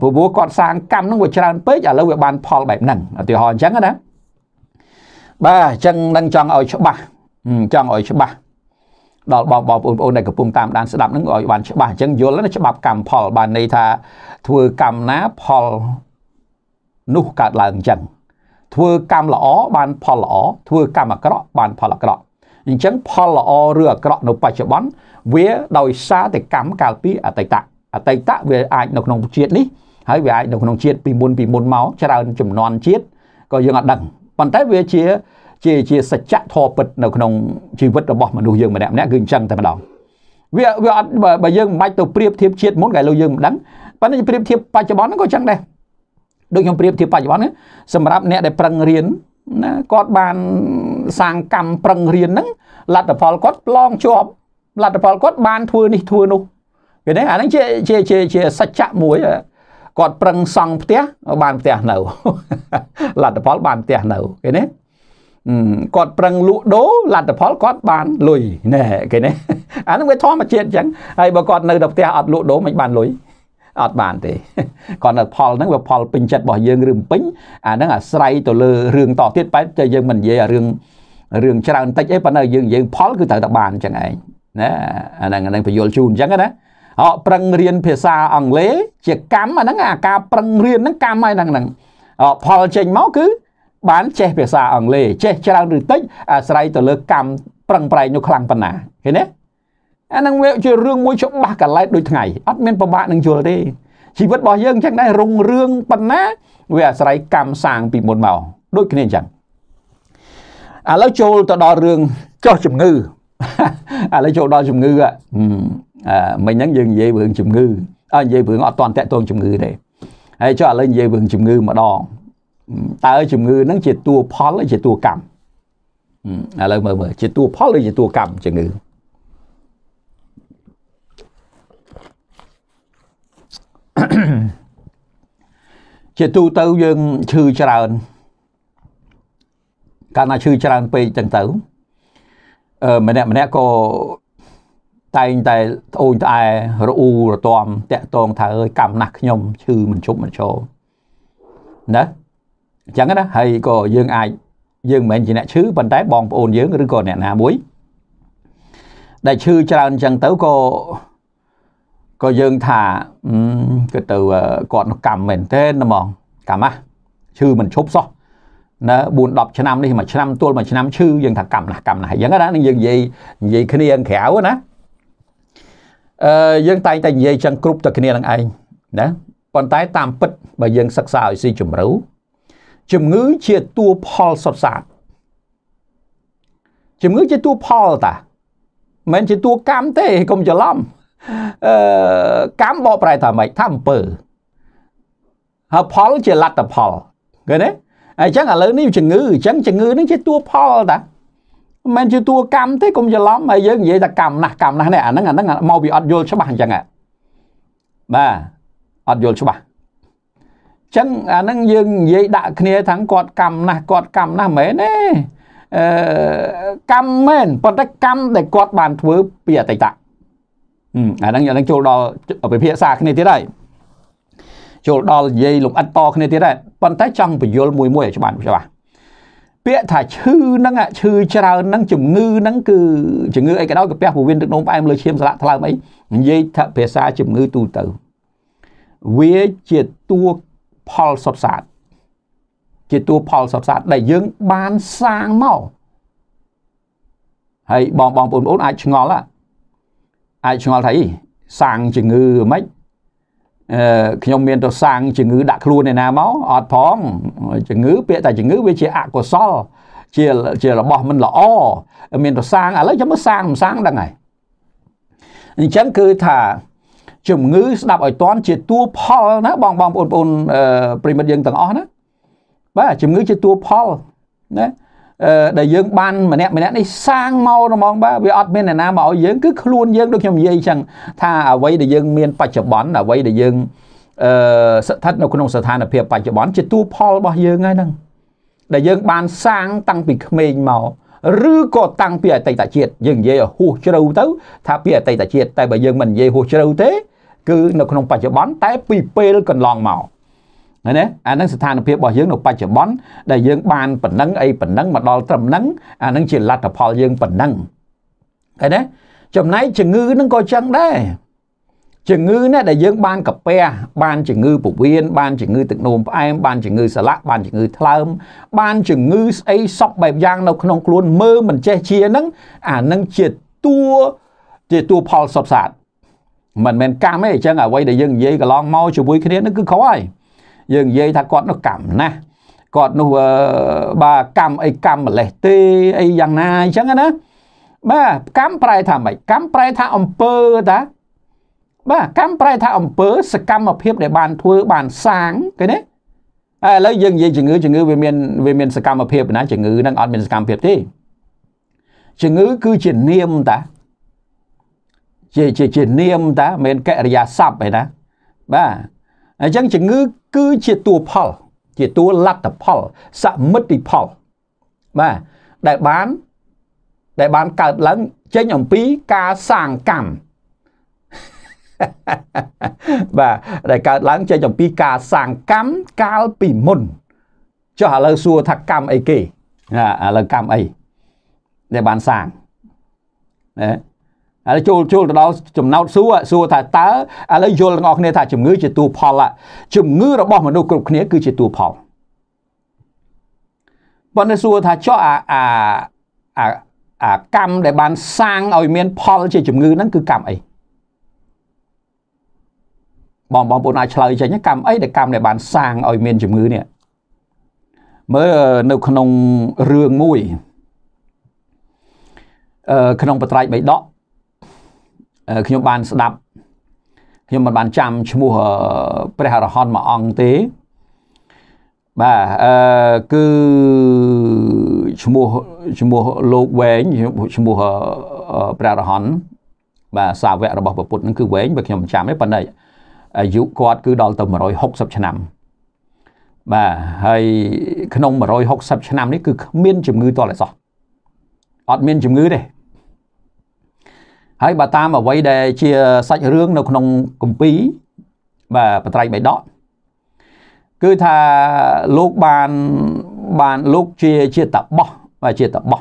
ព្រោះគាត់សាងកម្មហ្នឹងវាច្រើនពេកឥឡូវវាបានផលបែបហ្នឹងឧទាហរណ៍អញ្ចឹងណាបាទអញ្ចឹងនឹងចង់ឲ្យច្បាស់ចង់ឲ្យច្បាស់ដល់បងបងប្អូនដែលកំពុងតាមដានស្ដាប់នឹងឲ្យបានច្បាស់អញ្ចឹងយល់ណាច្បាប់កម្មផលបានន័យថាធ្វើកម្មណាផលនោះកើតឡើងអញ្ចឹងធ្វើកម្មល្អបានផលល្អធ្វើកម្មអាក្រក់បានផលអាក្រក់អញ្ចឹងផលល្អឬអាក្រក់នៅបច្ចុប្បន្នវា ដោយសារតែកម្មកាលពីអតីតអតីតវាអាចនៅក្នុងជាតិនេះហើយវាអាចនៅក្នុងជាតិពីមុនពីមុនមកច្រើនចំនួនជាតិក៏យើងអត់ដឹងប៉ុន្តែវាជាជាជាសច្ចធម៌ពិតនៅក្នុងជីវិតរបស់មនុស្សយើងម្នាក់ម្នាក់គឺអញ្ចឹងតែម្ដងវាវាអត់បើយើងមិនបាច់ទៅប្រៀបធៀបជាតិមុនកាលយើងមិនដឹងប៉ុន្តែប្រៀបធៀបបច្ចុប្បន្នហ្នឹងក៏អញ្ចឹងដែរដូចខ្ញុំប្រៀបធៀបបច្ចុប្បន្នសម្រាប់អ្នកដែលប្រឹងរៀនណាគាត់បានសាងកម្មប្រឹងរៀនហ្នឹងលទ្ធផលគាត់ឡងជាប់លទ្ធផលគាត់បានធ្វើនេះធ្វើនោះឃើញទេអាហ្នឹងជាជាជាសច្ចៈមួយគាត់ប្រឹងសង់ផ្ទះបានផ្ទះនៅលទ្ធផលបានផ្ទះនៅឃើញទេគាត់ប្រឹងលក់ដូរលទ្ធផលគាត់បានលុយណែគេណាអានឹងវាធម្មជាតិអញ្ចឹងហើយបើគាត់នៅតែផ្ទះអត់លក់ដូរមិនបានលុយអត់បានទេគាត់នៅផលហ្នឹងវាផលពេញចិត្តរបស់យើងឬមិនពេញអាហ្នឹងអាស្រ័យទៅលើរឿងតទៀតបែបតែយើងមិននិយាយរឿងរឿងច្រើនតិចអីប៉ុន្តែយើងយើង ផលគឺត្រូវតែបានអញ្ចឹងឯងណាអាហ្នឹងអាហ្នឹងពយល់ជូនអញ្ចឹងណាអោប្រឹងរៀនភាសា អង់គ្លេសជាកម្មអាហ្នឹងអាការប្រឹងរៀនហ្នឹងកម្មហើយហ្នឹងហ្នឹងផលចេញមកគឺ បាន ចេះភាសា អង់គ្លេសចេះ ច្រើនឬតិចអាស្រ័យទៅលើកម្មប្រឹងប្រែងនោះខ្លាំងប៉ុណ្ណាឃើញទេអានឹងវាជារឿងមួយច្បាស់កលែតដូចថ្ងៃអត់មានប្របាកនឹងយល់ទេជីវិតរបស់យើងអញ្ចឹងដែររុងរឿងប៉ុណ្ណា វាអាស្រ័យកម្មសាងពីមុនមកដូចគ្នាអញ្ចឹងឥឡូវចូលទៅដល់រឿងចោះជំងឺឥឡូវចូលដល់ជំងឺហ៎មិញហ្នឹងយើងនិយាយរឿងជំងឺអើនិយាយរឿងអត់តាន់តាក់ទងជំងឺទេហើយចុះឥឡូវនិយាយរឿងជំងឺម្ដងតើជំងឺហ្នឹងជាតួផលឬជាតួកម្មឥឡូវមើលមើលជាតួផលឬជាតួកម្មជំងឺជាទូទៅយើងឈឺច្រើនកាលណាឈឺច្រើនពេកចឹងទៅអឺម្នាក់ម្នាក់ក៏តែងតែត្អូញត្អែរអ៊ូរទាំតាក់តងថាអើយកម្មណាស់ខ្ញុំឈឺមិនជប់មិនឈរណាអញ្ចឹងណាហើយក៏យើងអាចយើងមិនមែនជាអ្នកឈឺប៉ុន្តែបងប្អូនយើងឬក៏អ្នកណាមួយដែលឈឺច្រើនអញ្ចឹងទៅក៏ក៏យើងថាគឺទៅគាត់នោះកម្មមែនទេហ្មងកម្មណាស់ឈឺមិនឈប់សោះណា4 10ឆ្នាំនេះមួយឆ្នាំទល់មួយឆ្នាំឈឺយើងថាកម្មណាស់កម្មណាស់អញ្ចឹងណាយើងនិយាយនិយាយគ្នាក្រៅណាអឺយើង តែងតែនិយាយចឹងគ្រប់តែគ្នានឹងឯងណាប៉ុន្តែតាមពិតបើយើងសិក្សាឲ្យស៊ីជម្រៅជំងឺជាតួផលសុទ្ធសាធជំងឺជាតួផលតា មិនជាតួកម្មទេកុំច្រឡំអឺកម្មបកប្រែថាម៉េចថាអំពើហើយផលជាលទ្ធផលឃើញទេអញ្ចឹងឥឡូវនេះជំងឺអញ្ចឹងជំងឺនឹងជាតួផលតាមិនមែនជាតួកម្មទេកុំច្រឡំហើយយើងនិយាយថាកម្មណាស់កម្មណាស់នេះអាហ្នឹងអាហ្នឹងមកពីអត់យល់ច្បាស់អញ្ចឹងបាទអត់យល់ច្បាស់អញ្ចឹងអាហ្នឹងយើងនិយាយដាក់គ្នាថាគាត់កម្មណាស់គាត់កម្មណាស់មែនទេអឺកម្មមែនប៉ុន្តែកម្មដែលគាត់បានធ្វើពីអតីតអាហ្នឹងអាហ្នឹងចូលដល់ពិភាក្សាគ្នាទៀតហើយចូលដល់និយាយលំអិតតគ្នាទៀតដែរប៉ុន្តែចង់បញ្យល់មួយមួយឲ្យច្បាស់ច្បាស់ពាក្យថាឈឺហ្នឹងឈឺច្រើនហ្នឹងជំងឺហ្នឹងគឺជំងឺអីក៏ដោយកាពះពោះវៀនទឹកនោមផ្អែមលើឈាមស្លាកថ្លើមអីនិយាយថាភាសាជំងឺទូទៅវាជាតួផលសុទ្ធសាធជាតួផលសុទ្ធសាធដែលយើងបានសាងមកហើយបងបងប្អូនបងអាចឆ្ងល់អាចឆ្ងល់ថាអីសាងជំងឺហ្មិចខ្ញុំមានទៅសាំងជំងឺដាក់ខ្លួនឯណាមកអត់ផងជំងឺ ពាក្យតែជំងឺវាជាអកុសលជាជារបស់មិនល្អមានទៅសាំងឥឡូវចាំមើលសាំងមិនសាំងដឹងហើយអញ្ចឹងគឺថាជំងឺ ស្ដាប់ឲ្យតន់ជាតួផលណាបងបងប្អូនប្អូនប្រិមិត្តយើងទាំងអស់ណាបាទជំងឺជាតួផលណាដែលយើងបានម្នាក់ម្នាក់នេះសាងមកហ្មងបាទវាអត់មានអ្នកណាមកឲ្យយើងគឺខ្លួនយើងដូចខ្ញុំនិយាយអញ្ចឹងថាអ្វីដែលយើងមាន បច្ចុប្បន្នអ្វីដែលយើងអឺស្ថិតនៅក្នុងស្ថានភាពបច្ចុប្បន្នជាទួផលរបស់យើងហើយហ្នឹងដែលយើងបានសាងតាំងពីក្មេងមកឬក៏តាំងពីអតីតជាតិយើងនិយាយឲ្យហួសជ្រៅទៅ ថាពីអតីតជាតិតែបើយើងមិននិយាយហួសជ្រៅទេគឺនៅក្នុងបច្ចុប្បន្នតែពីពេលកន្លងមកឃើញទេអានឹងស្ថានភាពរបស់យើងនៅបច្ចុប្បន្នដែលយើងបានប៉ុណ្ណឹងអីប៉ុណ្ណឹងមកដល់ត្រឹមហ្នឹងអានឹងជាលទ្ធផលយើងប៉ុណ្ណឹងឃើញទេចំណែកជំងឺនឹងក៏ចឹងដែរជំងឺនេះដែលយើងបានកាពះបានជំងឺពោះវៀនបានជំងឺទឹកនោមផ្អែមបានជំងឺសាឡាក់បានជំងឺថ្លើមបានជំងឺ ស្អីសពបែបយ៉ាង នៅក្នុងខ្លួនមើលមិនចេះជានឹងអានឹងជាតួជាតួផលសុបសាទមិនមែនកម្មទេអញ្ចឹងអ្វីដែលយើងនិយាយកន្លងមកជាមួយគ្នានឹងគឺខុសហើយយើងនិយាយថាគាត់នោះកម្មណាស់គាត់នោះបើកម្មអីកម្មម្លេះទេអីយ៉ាងណាអញ្ចឹងណាបាទកម្មប្រែថាម៉េចកម្មប្រែថាអំពើតា បាទកម្មប្រែថាអំពើសកម្មភាពដែលបានធ្វើបានសាងគេណាឥឡូវយើងនិយាយជំងឺជំងឺវាមានវាមានសកម្មភាពណាជំងឺហ្នឹងអត់មានសកម្មភាពទេជំងឺគឺជានាមតាជាជាជានាមតាមិនកិរិយាសព្ទឯណាបាទអញ្ចឹងជំងឺគឺជាតួផល ជាតួលទ្ធផលសមិទ្ធផលបាទដែលបានដែលបានកើតឡើងចេញអំពីការសាងកម្មបាទដែលកើតឡើងចេញអំពីការសាងកម្មកាលពីមុនចុះឥឡូវសួរថាកម្មអីគេឥឡូវកម្មអីដែលបានសាងណាឥឡូវចូលចូលទៅដល់ចំណោតសួរសួរថាតើឥឡូវយល់ទាំងអស់គ្នាថា ជំងឺ ជាតួផល ជំងឺ របស់មនុស្សគ្រប់គ្នាគឺជាតួផលប៉ុន្តែសួរថាចុះអាអាអាអាកម្មដែលបាន សាងឲ្យមាន ផល ជាជំងឺហ្នឹងគឺកម្មអីបងបងប្អូនអាចឆ្លើយចេញកម្មអីដែលកម្មដែលបាន សាងឲ្យមានជំងឺនេះមើលនៅក្នុងរឿងមួយអឺក្នុងបត្រៃបៃដកខ្ញុំបានស្ដាប់ខ្ញុំមិនបានចាំឈ្មោះព្រះអរហន្តមួយអង្គទេ បាទអឺគឺឈ្មោះឈ្មោះលោកវែងឈ្មោះព្រះរហន្តបាទសាវករបស់ព្រះពុទ្ធនឹងគឺវែងបើខ្ញុំមិនចាំទេប៉ុន្តែអាយុគាត់គឺដល់ទៅ160ឆ្នាំបាទហើយក្នុង160ឆ្នាំនេះគឺគ្មានជំងឺតលិសោះអត់មានជំងឺទេហើយបើតាមអ្វីដែលជាសាច់រឿងនៅក្នុងគម្ពីរបាទបត្រៃបៃដកគឺថាលោកបានបានលោកជាជាតបោះបាទជាតបោះ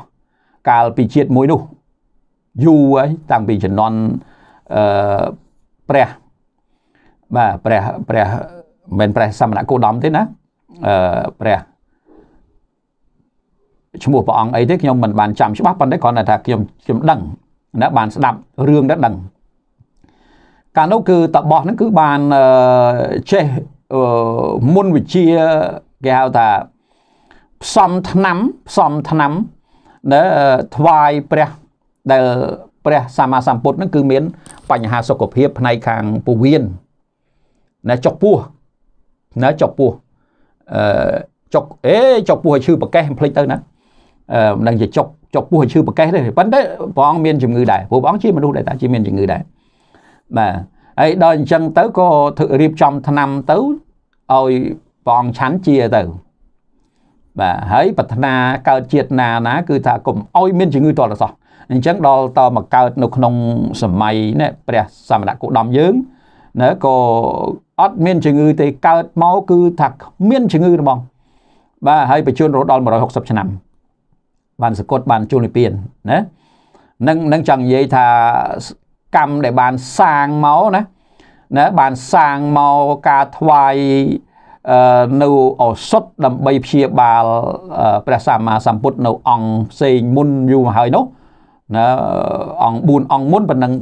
កាលពីជាតិមួយនោះយូរហើយតាំងពីជំនាន់អឺព្រះបាទព្រះព្រះមិនព្រះសមណគោដមទេណាអឺព្រះឈ្មោះព្រះអង្គអីទេខ្ញុំមិនបាន ចាំច្បាស់ប៉ុន្តែគ្រាន់តែថាខ្ញុំខ្ញុំដឹងណាបានស្ដាប់រឿងដែលដឹងកាលនោះគឺតបោះហ្នឹងគឺបានចេះមុនវិជាគេហៅថាផ្សំឆ្នាំផ្សំឆ្នាំណាថ្វាយព្រះដែលព្រះសម្មាសម្ពុទ្ធហ្នឹងគឺមាន បញ្ហាសុខភាពផ្នែកខាងពោះវៀនណាចុកពោះណាចុកពោះអឺចុកអេចុកពោះឲ្យឈឺប្រកេះមិនភ្លេចទៅណាអឺមិនដឹងជាចុកចុកពោះឈឺប្រកេះទេប៉ុន្តែព្រះអង្គមានជំងឺដែរព្រោះព្រះអង្គជាមនុស្សដែរតាជាមានជំងឺដែរបាទហើយដល់អញ្ចឹងទៅក៏រៀបចំឆ្នាំទៅឲ្យព្រះអង្គឆាន់ជាទៅបាទហើយប្រាថ្នាកើតជាតិណាណាគឺថាកុំឲ្យមានជំងឺតលសោះអញ្ចឹងដល់តមកកើតនៅក្នុងសម័យនេះព្រះសមណគោដមយើងណែក៏អត់មានជំងឺទេកើតមកគឺថាគ្មានជំងឺហ្មងបាទហើយបញ្ជូនរហូតដល់160ឆ្នាំបានសកត់បានជួលនិព្វានណានឹងនឹងចង់និយាយថាកម្មដែលបានសាងមកណាណាបានសាងមកការថ្វាយនៅឱសថដើម្បីព្យាបាលព្រះសម្មាសម្ពុទ្ធនៅអង្គផ្សេងមុនយូរមកហើយនោះណាអង្គ4អង្គមុនប៉ុណ្ណឹង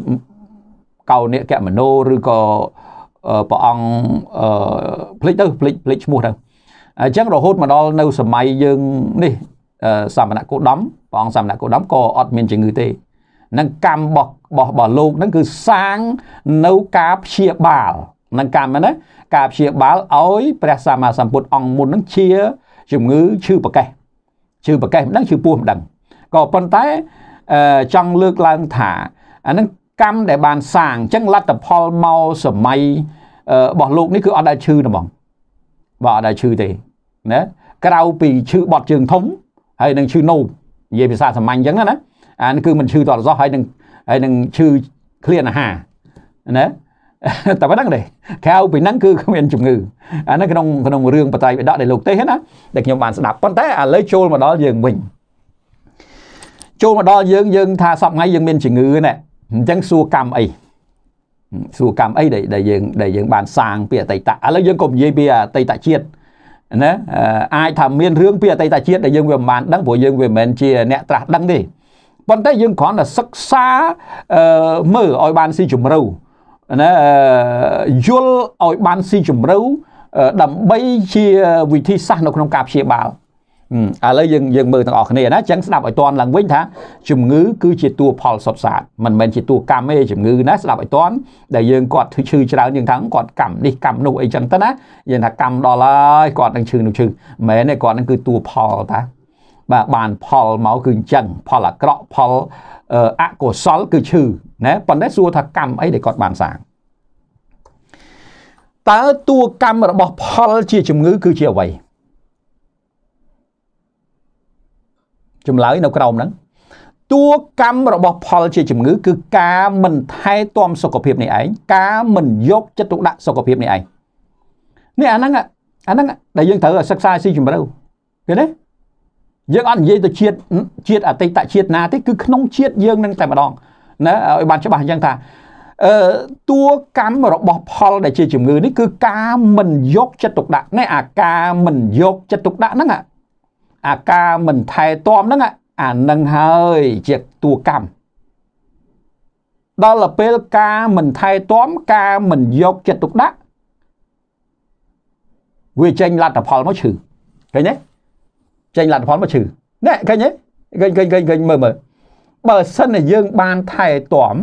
កោនិកមនោឬក៏ព្រះអង្គភ្លេចទៅភ្លេចភ្លេចឈ្មោះទៅអញ្ចឹងរហូតមកដល់នៅសម័យយើងនេះសមណគោដមព្រះអង្គសមណគោដមក៏អត់មានជំងឺទេនឹងកម្មរបស់របស់របស់លោកនឹងគឺសាងនៅការព្យាបាលនឹងកម្មណាការព្យាបាលឲ្យព្រះសម្មាសម្ពុទ្ធអង្គមុននឹងជាជំងឺឈឺប្រកេះឈឺប្រកេះមិនដឹងឈឺពោះមិនដឹងក៏ប៉ុន្តែចង់លើកឡើងថាអានឹងកម្មដែល បានសាងអញ្ចឹងលទ្ធផលមកសម័យរបស់លោកនេះគឺអត់ដែលឈឺទេហ្មងបាទអត់ដែលឈឺទេណាក្រៅពីឈឺបត់ជើងធំហើយនឹងឈឺនោមនិយាយភាសាសាមញ្ញអញ្ចឹងណាអានេះគឺមិនឈឺតរសោះហើយនឹងហើយនឹងឈឺឃ្លានអាហារណាតែប៉ុណ្្នឹងទេក្រៅពីហ្នឹងគឺគ្មានជំងឺអានេះក្នុងក្នុងរឿងបតៃវិដកដែលលោកទេណាដែលខ្ញុំបានស្ដាប់ប៉ុន្តែឥឡូវចូលមកដល់យើងវិញចូលមកដល់យើងយើង ថាសពថ្ងៃយើងមានជំងឺណាអញ្ចឹងសួរកម្មអីសួរកម្មអីដែលយើងដែលយើងបានសាងពីអតីតឥឡូវយើងកុំនិយាយពីអតីតជាតិណាអាចថាមានរឿងពីអតីតជាតិដែលយើងវាមិនបានដឹងព្រោះយើងវាមិនមែនជាអ្នកត្រាស់ដឹងទេប៉ុន្តែយើងគ្រាន់តែសិក្សាមើលឲ្យបានស៊ីជម្រៅណាយល់ឲ្យបានស៊ីជម្រៅដើម្បីជាវិធីសាស្ត្រនៅក្នុងការព្យាបាលឥឡូវយើងយើងមើលទាំងអស់គ្នាណាចឹងស្ដាប់ឲ្យតន់ឡើងវិញថា ជំងឺ គឺជាតួផលសុទ្ធសាធមិនមែនជាតួកម្មទេជំងឺណាស្ដាប់ឲ្យតន់ដែលយើងគាត់ឈឺច្រើនយើងថាគាត់កម្មនេះកម្មនោះអីចឹងទៅណាយើងថាកម្មដល់ហើយគាត់នឹងឈឺនោះឈឺមែនទេគាត់នឹងគឺតួផលតាបាទបានផលមកគឺអញ្ចឹងផលអាក្រក់ផលអកុសលគឺឈឺណាប៉ុន្តែសួរថាកម្មអីដែលគាត់បានសាងតើតួកម្មរបស់ផលជាជំងឺ គឺជាអ្វីចម្លើយនៅក្រោមហ្នឹងតួកម្មរបស់ ផលជាជំងឺ គឺការមិនថែទាំ សុខភាពនេះឯងការមិនយកចិត្តទុកដាក់សុខភាពនេះឯងនេះអាហ្នឹងអាហ្នឹងដែលយើងត្រូវសិក្សាស៊ីជម្រៅឃើញទេយើងអត់និយាយទៅជាតិជាតិអតីតជាតិណាទេគឺក្នុងជាតិយើងនឹងតែម្ដងណាឲ្យបានច្បាស់អញ្ចឹងថាអឺតួកម្មរបស់ផល ដែលជាជំងឺនេះគឺការមិនយកចិត្តទុកដាក់នេះអាការមិនយកចិត្តទុកដាក់ហ្នឹងអាអាការមិនថែទាំហ្នឹងអានឹងហើយជាតួកម្មដល់ពេលការមិនថែទាំការមិនយកចិត្តទុកដាក់វាចេញលទ្ធផលមកឈឺឃើញទេចេញលទ្ធផលមកឈឺណែឃើញទេឃើញឃើញឃើញមើលមើលបើសិនតែយើងបានថែទាំ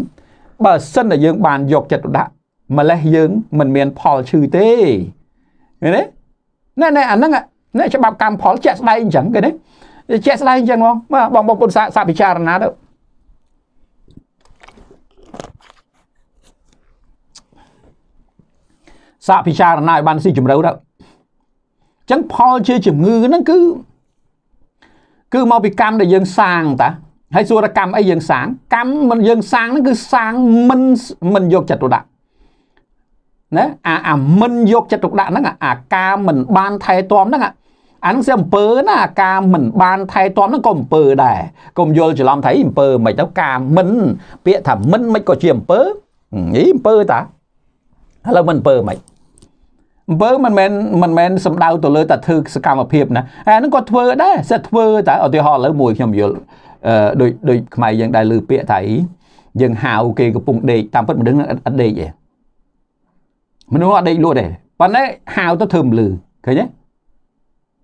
បើសិនតែយើងបានយកចិត្តទុកដាក់ម្លេះយើង មិនមានផលឈឺទេឃើញទេណែណែអាហ្នឹងនេះច្បាប់កម្មផលជាក់ស្ដែងអញ្ចឹងគេនេះជាក់ស្ដែងអញ្ចឹងហ្មងបាទបងប្អូនពុទ្ធសាសនាពិចារណាទៅសាពិចារណាឲ្យបានស៊ីជម្រៅទៅអញ្ចឹងផលជាជំងឺហ្នឹងគឺគឺមកពីកម្មដែលយើងសាងតាហើយសួរកម្មអីយើងសាងកម្មមិនយើងសាងហ្នឹងគឺសាងមិនមិនយកចិត្តទុកដាក់ណាអាអាមិនយកចិត្តទុកដាក់ហ្នឹងអាការមិនបានថែទាំហ្នឹងអានឹងសិអំពើណាការមិនបានថែទាំនឹងក៏អំពើដែរកុំយល់ច្រឡំថាអំពើមិនទៅការមិនពាក្យថាមិនមិនក៏ជាអំពើអីអំពើតាឥឡូវមិនអំពើមិនអំពើមិនមែនមិនមែនសំដៅទៅលើតែធ្វើសកម្មភាពណាអានឹងក៏ធ្វើដែរសិតធ្វើតែឧទាហរណ៍ឥឡូវមួយខ្ញុំយល់អឺដូចដូចខ្មែរយើងដែរលើពាក្យថាអីយើងហៅគេកំពុងដេកតាមពិតមនុស្សនឹងអត់ដេកទេមនុស្សអត់ដេកលក់ទេប៉ុន្តែហៅទៅធ្វើមលឺឃើញទេ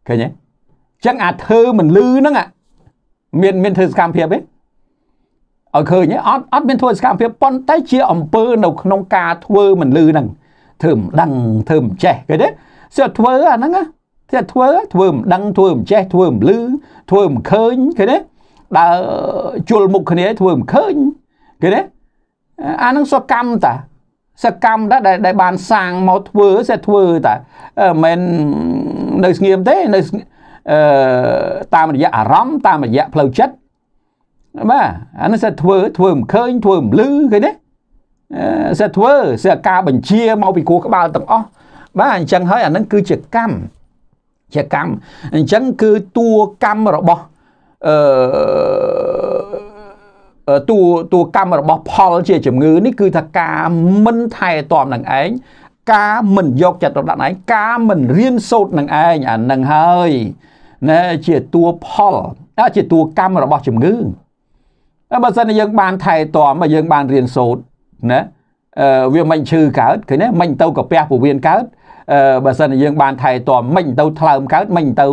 ឃើញទេអញ្ចឹងអាធ្វើមិនលឺហ្នឹងមានមានធ្វើសកម្មភាពទេឲ្យឃើញទេអត់អត់មានធ្វើសកម្មភាពប៉ុន្តែជាអំពើនៅក្នុងការធ្វើមិនលឺហ្នឹងធ្វើមិនដឹងធ្វើមិនចេះឃើញទេស្អត់ធ្វើអាហ្នឹងស្អត់ធ្វើធ្វើមិនដឹងធ្វើមិនចេះធ្វើមិនលឺធ្វើមិនឃើញឃើញទេដើរជុលមុខគ្នាធ្វើមិនឃើញឃើញទេអាហ្នឹងសកម្មតាសកម្មដែរដែលបានសាងមកធ្វើសេះធ្វើតែមិននៅស្ងៀមទេនៅអឺតាមរយៈអារម្មណ៍តាមរយៈផ្លូវចិត្តបាទអានេះសេះធ្វើធ្វើមិនឃើញធ្វើមិនលឺឃើញទេសេះធ្វើសេះការបញ្ជាមកពីគូក្បាលទាំងអស់បាទអញ្ចឹងហើយអានឹងគឺជាកម្មជាកម្មអញ្ចឹងគឺតួកម្មរបស់អឺតួតួកម្មរបស់ផលជាជំងឺនេះគឺថាការមិនថែទាំនឹងឯងការមិនយកចិត្តទុកដាក់នឹងឯងការមិនរៀនសូត្រនឹងឯងអានឹងហើយណែជាតួផលជាតួកម្មរបស់ជំងឺតែបើសិនយើងបានថែទាំហើយយើងបានរៀនសូត្រណាវាមិនឈឺកើតឃើញទេមិនទៅកាពះពវៀនកើតបើសិនយើងបានថែទាំមិនទៅថ្លើមកើតមិនទៅ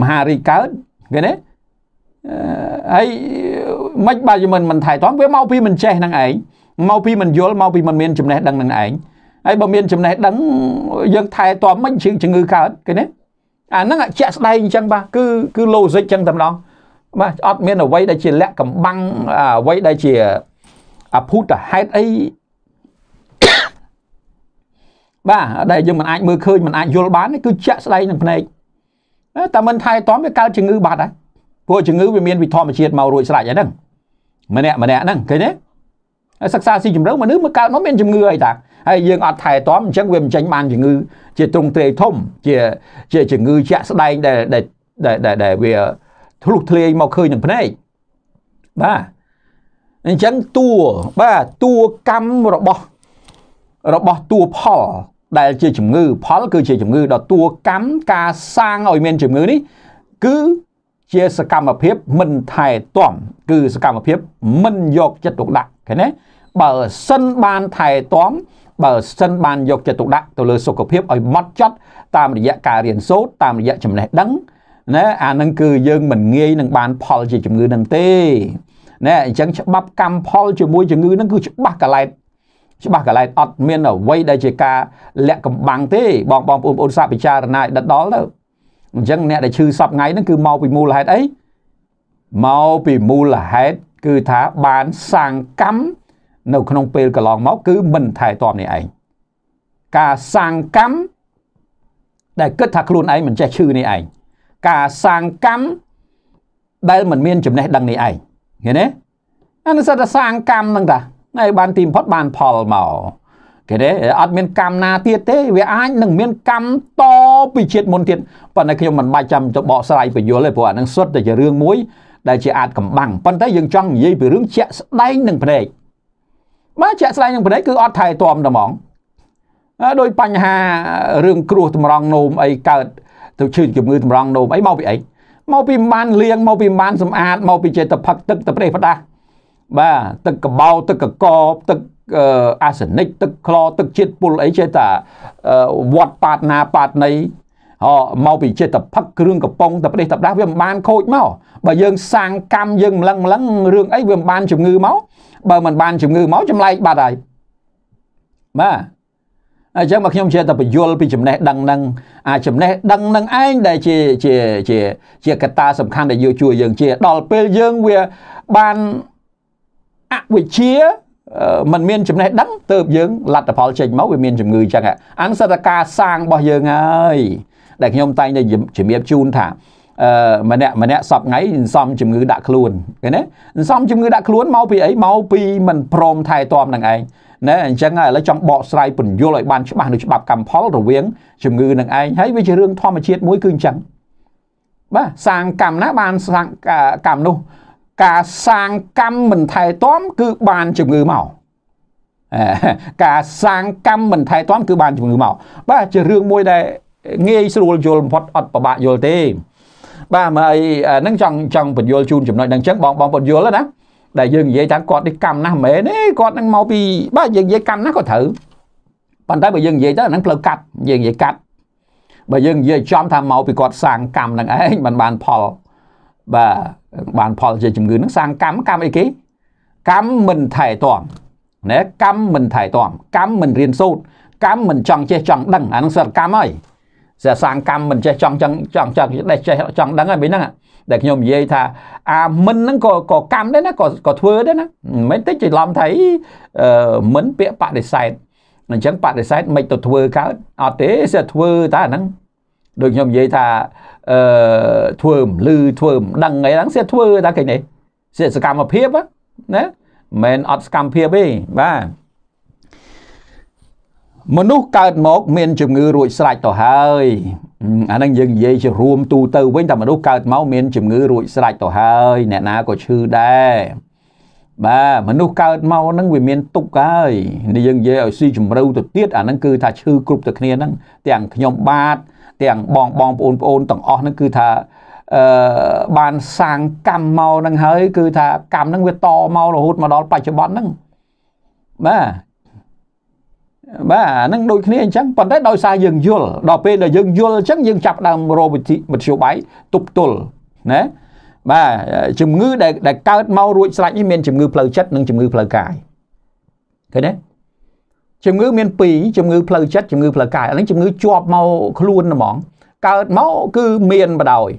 មហារីកើតឃើញទេហើយមិនបើយើងមិនថែទាំវាមកពីមិនចេះនឹងឯងមកពីមិនយល់មកពីមិនមានចំណេះដឹងនឹងឯងហើយបើមានចំណេះដឹងយើងថែទាំមិនជំងឺកើតគេណាអាហ្នឹងជាក់ស្ដែងអញ្ចឹងបាទគឺគឺ logic អញ្ចឹងតែម្ដងបាទអត់មានអ្វីដែលជាលក្ខកំបាំងអ្វីដែលជាអភូតហេតុអីបាទដែលយើងមិនអាចមើលឃើញមិនអាចយល់បានគឺជាក់ស្ដែងនឹងភ្នែកតែមិនថែទាំវាកើតជំងឺបាត់ហើយពួកជំងឺវាមានវិធម្មជាតិមករួចស្រេចហើយហ្នឹងម្នាក់ម្នាក់ហ្នឹងឃើញទេហើយសិក្សាស៊ីជំរៅមនុស្សមកកើតមកមានជំងឺអីតាហើយយើងអត់ថែទាំអញ្ចឹងវាមិនចេញបានជំងឺ ជាទ្រង់ទ្រាយធំជាជាជំងឺជាក់ស្ដែងដែលដែលដែលវាធ្លុះធ្លាយមកឃើញនឹងភ្នែកបាទអញ្ចឹងតួបាទតួកម្មរបស់របស់តួផលដែលជាជំងឺផលគឺជាជំងឺដល់តួកម្មការសាងឲ្យមានជំងឺនេះគឺជាសកម្មភាពមិនថែទាំគឺសកម្មភាពមិនយកចិត្តទុកដាក់ឃើញទេបើសិនបានថែទាំបើសិនបានយកចិត្តទុកដាក់ទៅលើសុខភាពឲ្យម៉ត់ចត់តាមរយៈការរៀនសូត្រតាមរយៈចំណេះដឹងណាអានឹងគឺយើងមិនងាយនឹងបានផលជាជំងឺនឹងទេណាអញ្ចឹងច្បាប់កម្មផលជាមួយជំងឺ នឹងគឺច្បាស់កលែតច្បាស់កលែតអត់មានអ្វីដែលជាការលាក់កំបាំងទេ បងបងប្អូនប្អូនសាពិចារណាឲ្យដិតដល់ទៅអញ្ចឹងអ្នកដែលឈឺសពថ្ងៃហ្នឹងគឺមកពីមូលហេតុអីមកពីមូលហេតុគឺថាបានសាងកម្មនៅក្នុងពេលកន្លងមកគឺមិនថែទាំនេះឯងការសាងកម្មដែលគិតថាខ្លួនឯងមិនចេះឈឺនេះឯងការសាងកម្មដែលមិនមានចំណេះដឹងនេះឯងឃើញទេអានោះសិតតែសាងកម្មហ្នឹងតាហើយបាន ទីបំផុតបានផលមកគេទេអត់មានកម្មណាទៀតទេ វាអាចនឹងមានកម្មតពីជាតិមុនទៀតប៉ុន្តែខ្ញុំមិនបាច់ចាំទៅបកស្រាយបញ្យល់ទេព្រោះអានឹងសុទ្ធតែជារឿងមួយ ដែលជាអាចកំបាំងប៉ុន្តែយើងចង់និយាយពីរឿងជាក់ស្ដែងនឹងភ្នែកបាទជាក់ស្ដែងនឹងភ្នែកគឺអត់ថែទាំតែហ្មងដោយបញ្ហារឿងគ្រោះតម្រង់នោមអីកើតទៅឈឺជំងឺតម្រង់នោមអីមកពីអីមកពីមិនបានលៀងមកពីមិនបានសម្អាតមកពីចេះតែផឹកទឹកតែប្រេះផ្ដាស់បាទទឹកកបោទឹកកកទឹកអាសនិកទឹកខ្លទឹកជាតិពុលអីចេះតាវត្តប៉ាតណាប៉ាតណីហ៎មកពីចេះតែផឹកគ្រឿងកំប៉ុងតែប្រទេសតដាស់វាមិនបានខូចមកបើយើងសាងកម្មយើងម្លឹងម្លឹងរឿងអីវាមិនបានជំងឺមកបើមិនបានជំងឺមកចម្លែកបាត់ហើយបាទអញ្ចឹងមកខ្ញុំជាតែបញ្យល់ពីចំណេះដឹងហ្នឹងអាចំណេះដឹងហ្នឹងឯងដែលជាជាជាជាកត្តាសំខាន់ដែលយកជួយយើងជាដល់ពេលយើងវាបានអវិជ្ជាมันមានចំណេះដឹងទៅយើងលទ្ធផលចេញមកវាមានជំងឺចឹងអង្សិតការសាងរបស់យើងហើយដែលខ្ញុំតែងតែជំរាបជូនថាអឺម្នាក់ម្នាក់សពថ្ងៃសំជំងឺដាក់ខ្លួនឃើញទេសំជំងឺដាក់ខ្លួនមកពីអីមកពីមិនព្រម ថែទាំនឹងឯងណាអញ្ចឹងហើយឥឡូវចង់បកស្រាយពន្យល់ឲ្យបានច្បាស់នៅច្បាប់កម្មផលរវាង ជំងឺនឹងឯងហើយវាជារឿងធម្មជាតិមួយគឺអញ្ចឹងបាទសាងកម្មណាបានសាងកម្មនោះការសាងកម្មមិនថែទាំគឺបានជំងឺមកការសាងកម្មមិនថែទាំគឺបានជំងឺមកបាទជារឿងមួយដែលងាយស្រួលយល់បំផុតអត់ពិបាកយល់ទេបាទមកអីហ្នឹងចង់ចង់បញ្យល់ជូនចំណុចហ្នឹងចឹងបងបងបញ្យល់ណាដែលយើងនិយាយថាគាត់នេះកម្មណាស់មែនទេគាត់នឹងមកពីបាទយើងនិយាយកម្មណាស់ក៏ត្រូវប៉ុន្តែបើយើងនិយាយទៅហ្នឹងផ្លូវកាត់យើងនិយាយកាត់បើយើងនិយាយចំថាមកពីគាត់សាងកម្មហ្នឹងឯងมันបានផលបាទបានផលជាជំងឺនឹងសាងកម្មកម្មអីគេកម្មមិនថែទាំណែកម្មមិនថែទាំកម្មមិនរៀនសូត្រកម្មមិនចង់ចេះចង់ដឹងអានឹងសិលកម្មហើយសិលសាងកម្មមិនចេះចង់ចង់ចង់ចង់ចេះចេះចង់ដឹងហើយមិនហ្នឹងដែលខ្ញុំនិយាយថា អាមិនហ្នឹងក៏ក៏កម្មដែរណាក៏ក៏ធ្វើដែរណាមិនមែនតិចច្រឡំថាអឺមិនពាក្យបដិសេធអញ្ចឹងបដិសេធមិនទៅធ្វើកើតអត់ទេសិលធ្វើតែអាហ្នឹងដូចខ្ញុំនិយាយថាអឺធ្វើមលឺធ្វើមិនដឹងអីហ្នឹងសៀតធ្វើតែគេនេះសៀតសកម្មភាពណាមិនអត់សកម្មភាពទេបាទមនុស្សកើតមក មាន ជំងឺរួចស្រេចទៅហើយអាហ្នឹងយើងនិយាយជារួមទូទៅវិញតែមនុស្សកើតមកមានជំងឺរួចស្រេចទៅហើយអ្នកណាក៏ឈឺដែរបាទមនុស្សកើតមកហ្នឹងវាមានទុកហើយនេះយើងនិយាយឲ្យស៊ីជម្រៅទៅទៀតអាហ្នឹងគឺ ថាឈឺគ្រប់ទៅគ្នាហ្នឹងទាំងខ្ញុំបាទទាំងបងបងប្អូនប្អូនទាំងអស់ហ្នឹងគឺថាអឺបានសាងកម្មមកហ្នឹងហើយគឺ ថាកម្មហ្នឹងវាតមករហូតមកដល់បច្ចុប្បន្នហ្នឹងបាទបាទអានឹងដូចគ្នាអញ្ចឹងប៉ុន្តែដោយសារយើងយល់ដល់ពេលដែលយើងយល់អញ្ចឹងយើងចាប់ដើមរកវិធីមធ្យោបាយទប់ទល់ណាបាទជំងឺដែលដែលកើតមករួចស្រេចនេះមានជំងឺផ្លូវចិត្តនិងជំងឺផ្លូវកាយឃើញទេជំងឺមាន2ជំងឺផ្លូវចិត្តជំងឺផ្លូវកាយអានេះជំងឺជាប់មកខ្លួនហ្មងកើតមកគឺមានបដ ாய்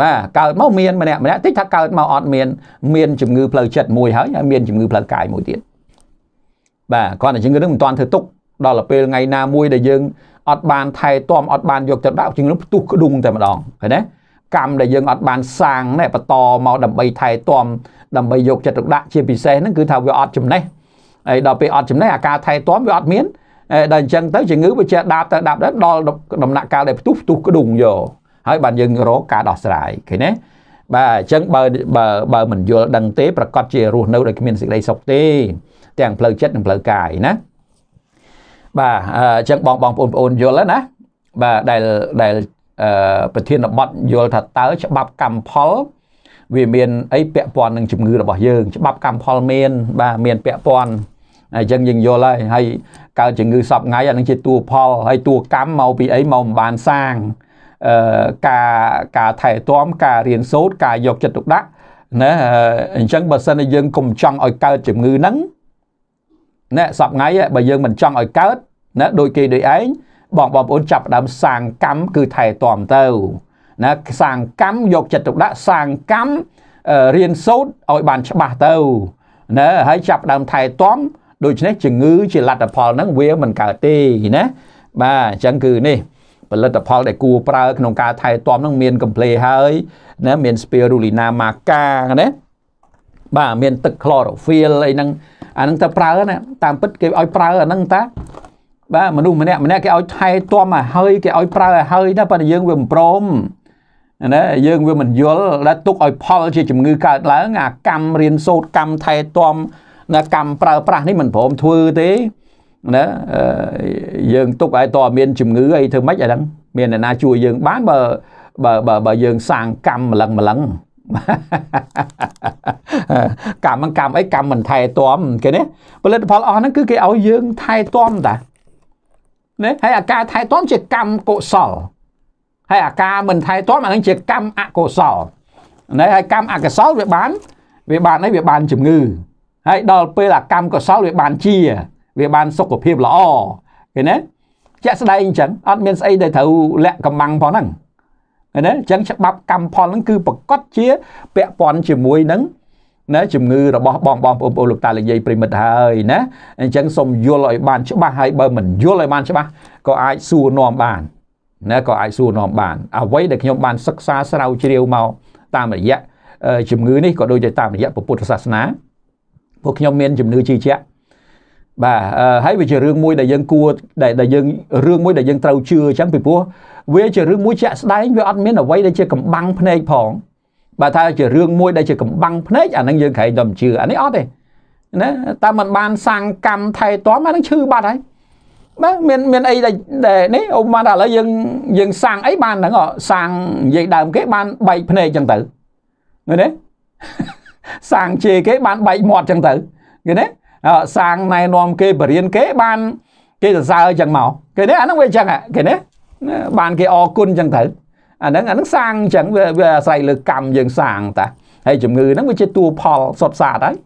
បាទកើតមកមាន ម្នាក់ម្នាក់តិចថាកើតមកអត់មានមានជំងឺផ្លូវចិត្តមួយហើយហើយមានជំងឺផ្លូវកាយមួយទៀតបាទគាត់តែជំងឺនឹងមិនទាន់ធ្វើទុកដល់ពេលថ្ងៃណាមួយដែលយើងអត់បានថែទាំអត់បានយកទៅដាក់ជំងឺនឹងផ្ទុះក្ដុងតែម្ដងឃើញទេកម្មដែលយើងអត់បានសាងណែបន្តមកដើម្បី ថែទាំដើម្បីយកចិត្តទុកដាក់ជាពិសេសហ្នឹងគឺថាវាអត់ចំណេះហើយដល់ពេលអត់ចំណេះអាការថែទាំវាអត់មានដល់អញ្ចឹងទៅជំងឺវាចេះដាបទៅដាបទៅដល់ដំណាក់កាលដែលផ្ទុះផ្ទុះក្ដុងយកហើយបានយើងរកការដោះស្រាយឃើញទេបាទអញ្ចឹងបើបើបើមិនយល់ដឹងទេប្រកាសជារស់នៅដោយគ្មានសេចក្តីសុខទេ ទាំងផ្លូវចិត្តនិងផ្លូវកាយណាបាទអញ្ចឹងបងបងប្អូនប្អូនយល់ណាបាទដែលដែលប្រធានបទយល់ថាតើច្បាប់កម្មផលវាមានអីពាក់ព័ន្ធនឹងជំងឺរបស់យើងច្បាប់កម្មផលមានបាទមានពាក់ព័ន្ធអញ្ចឹងយើងយល់ហើយហើយកើតជំងឺសពថ្ងៃអានឹងជាតួផលហើយតួកម្មមកពីអីមកមិនបានសាងអឺការការថែទាំការរៀនសូត្រការយកចិត្តទុកដាក់ណាអញ្ចឹងបើសិនជាយើងកុំចង់ឲ្យកើតជំងឺហ្នឹងណាសពថ្ងៃបើយើងមិនចង់ឲ្យកើតណាដូចគេដូចឯងបងបងប្អូនចាប់ផ្ដើមសាងកម្មគឺថែទាំទៅណាសាងកម្មយកចិត្តទុកដាក់សាងកម្មរៀនសូត្រឲ្យបានច្បាស់ទៅណាហើយចាប់ផ្ដើមថែទាំដូច្នេះជំងឺ ជាលទ្ធផលហ្នឹងវាមិនកើតទេណាបាទអញ្ចឹងគឺនេះផលិតផលដែលគួរប្រើក្នុងការថែទាំហ្នឹងមានកំ pl ហើយណាមាន spirulina maca ណាបាទមានទឹក chlorophyll អីហ្នឹងអាហ្នឹងតែប្រើណាតាមពិតគេឲ្យប្រើអាហ្នឹងតា បាទមនុស្សម្នាក់ម្នាក់គេឲ្យថែទាំឲ្យហើយគេឲ្យប្រើឲ្យហើយណាប៉ុន្តែយើងវាមិនព្រមណាយើងវាមិនយល់ដែលទុកឲ្យផល ជាជំងឺកើតឡើង អាកម្មរៀនសូត្រកម្មថែទាំណាកម្មប្រើប្រាស់នេះមិនព្រមធ្វើទេណាយើងទុកឲ្យតើមានជំងឺអីធ្វើម៉េចអាហ្នឹងមានអ្នកណាជួយយើងបានបើបើបើបើយើង សាងកម្មម្លឹងម្លឹងកម្មកម្មអីកម្មមិនថែទាំគេណាផលិតផលអស់ហ្នឹងគឺគេឲ្យយើងថែទាំតាណាហើយអាការថែទាំជាកម្មកុសលហើយអាការមិនថែទាំអានឹងជាកម្មអកុសលណាហើយកម្មអកុសលវាបាន វាបានអីវាបានជំងឺហើយដល់ពេលអាកម្មកុសលវាបានជាវាបានសុខភាពល្អឃើញទេជាក់ស្ដែងអញ្ចឹងអត់មានស្អីដែលត្រូវលាក់កំបាំងផងហ្នឹងឃើញទេអញ្ចឹងច្បាប់កម្មផលហ្នឹងគឺប្រកាសជា ពាក់ព័ន្ធជាមួយនឹងណាជំងឺរបស់បងបងប្អូនប្អូនលោកតាលោកយាយប្រិមិត្តហើយណាអញ្ចឹងសូមយល់ឲ្យបានច្បាស់ហើយបើមិនយល់ឲ្យបានច្បាស់ក៏អាចសួរនាំបានណាក៏អាចសួរនាំបានអ្វីដែលខ្ញុំបានសិក្សាស្រាវជ្រាវមកតាមរយៈជំងឺនេះក៏ដូចជាតាមរយៈពុទ្ធសាសនាពួកខ្ញុំមានជំនឿជឿជាក់បាទហើយវាជារឿងមួយដែលយើងគួរដែលយើងរឿងមួយដែលយើងត្រូវជឿអញ្ចឹងពីព្រោះវាជារឿងមួយជាក់ស្ដែងវាអត់មានអ្វីដែលជាកំបាំងភ្នែកផងបាទថាជារឿងមួយដែលជាកំបាំងភ្នែកអាហ្នឹងយើងក្រែងតែមិនជឿអានេះអត់ទេណាតែมันបានសាងកម្មថែទាំអាហ្នឹងឈឺបាត់ហើយបាទមានមានអីដែលនេះអូបានថាឥឡូវយើងយើងសាងអីបានហ្នឹងសាងនិយាយដើមគេបានបែកភ្នែកចឹងទៅឃើញទេសាងជេរគេបានបែកមាត់ចឹងទៅគេណាសាងណែនាំគេបរៀន គេបានគេសរសើរចឹងមកគេណាអាហ្នឹងវាចឹងគេណាបានគេអរគុណចឹងទៅអាហ្នឹងអាហ្នឹងសាងចឹងវាអាស្រ័យលើកម្មយើងសាងតាហើយជំងឺហ្នឹងវាជាតួផលសុទ្ធសាធហើយ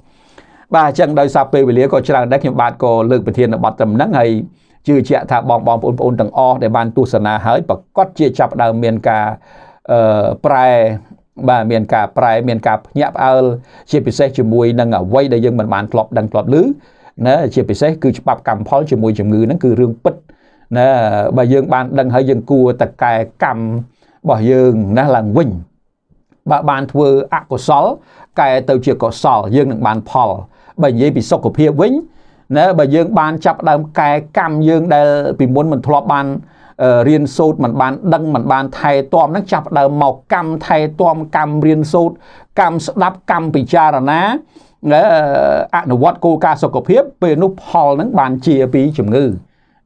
បាទអញ្ចឹងដោយសារពេលវេលាក៏ច្រើនដែរខ្ញុំបាទក៏លើកប្រធានបទត្រឹមហ្នឹងហើយជឿជាក់ថាបងបងប្អូនប្អូនទាំងអស់ដែលបានទស្សនាហើយប្រកាសជាចាប់ដើមមានការអឺប្រែបាទមានការប្រែមានការភ្ញាក់ផ្អើលជាពិសេសជាមួយនឹងអ្វីដែលយើងមិនបានធ្លាប់ដឹងធ្លាប់ឮណាជាពិសេសគឺច្បាប់កម្មផលជាមួយជំងឺហ្នឹងគឺរឿងពិតណាបើយើង បានដឹងហើយយើងគួរតែកែកម្មរបស់យើងណាឡើងវិញបើបានធ្វើអកុសល កែទៅជាកុសលយើងនឹងបានផលបើនិយាយពីសុខភាពវិញណាបើយើងបាន ចាប់ដើមកែកម្មយើងដែលពីមុនមិនធ្លាប់បានរៀនសូត្រមិនបានដឹងមិនបានថែទាំនឹងចាប់ដើមមកកម្មថែទាំកម្មរៀនសូត្រកម្មស្ដាប់កម្មពិចារណា អនុវត្តគោលការណ៍សុខភាពពេលនោះផលនឹងបាន ជាពីជំងឺ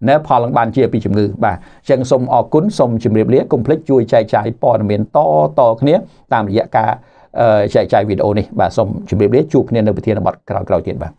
នៅផលនឹងបានជាពីជំងឺបាទអញ្ចឹងសូមអរគុណសូមជម្រាបលាកុំភ្លេចជួយចែកចាយព័ត៌មានតតគ្នាតាមរយៈការចែកចាយវីដេអូនេះបាទសូមជម្រាបលាជួបគ្នានៅប្រធានបទក្រោយៗទៀតបាទ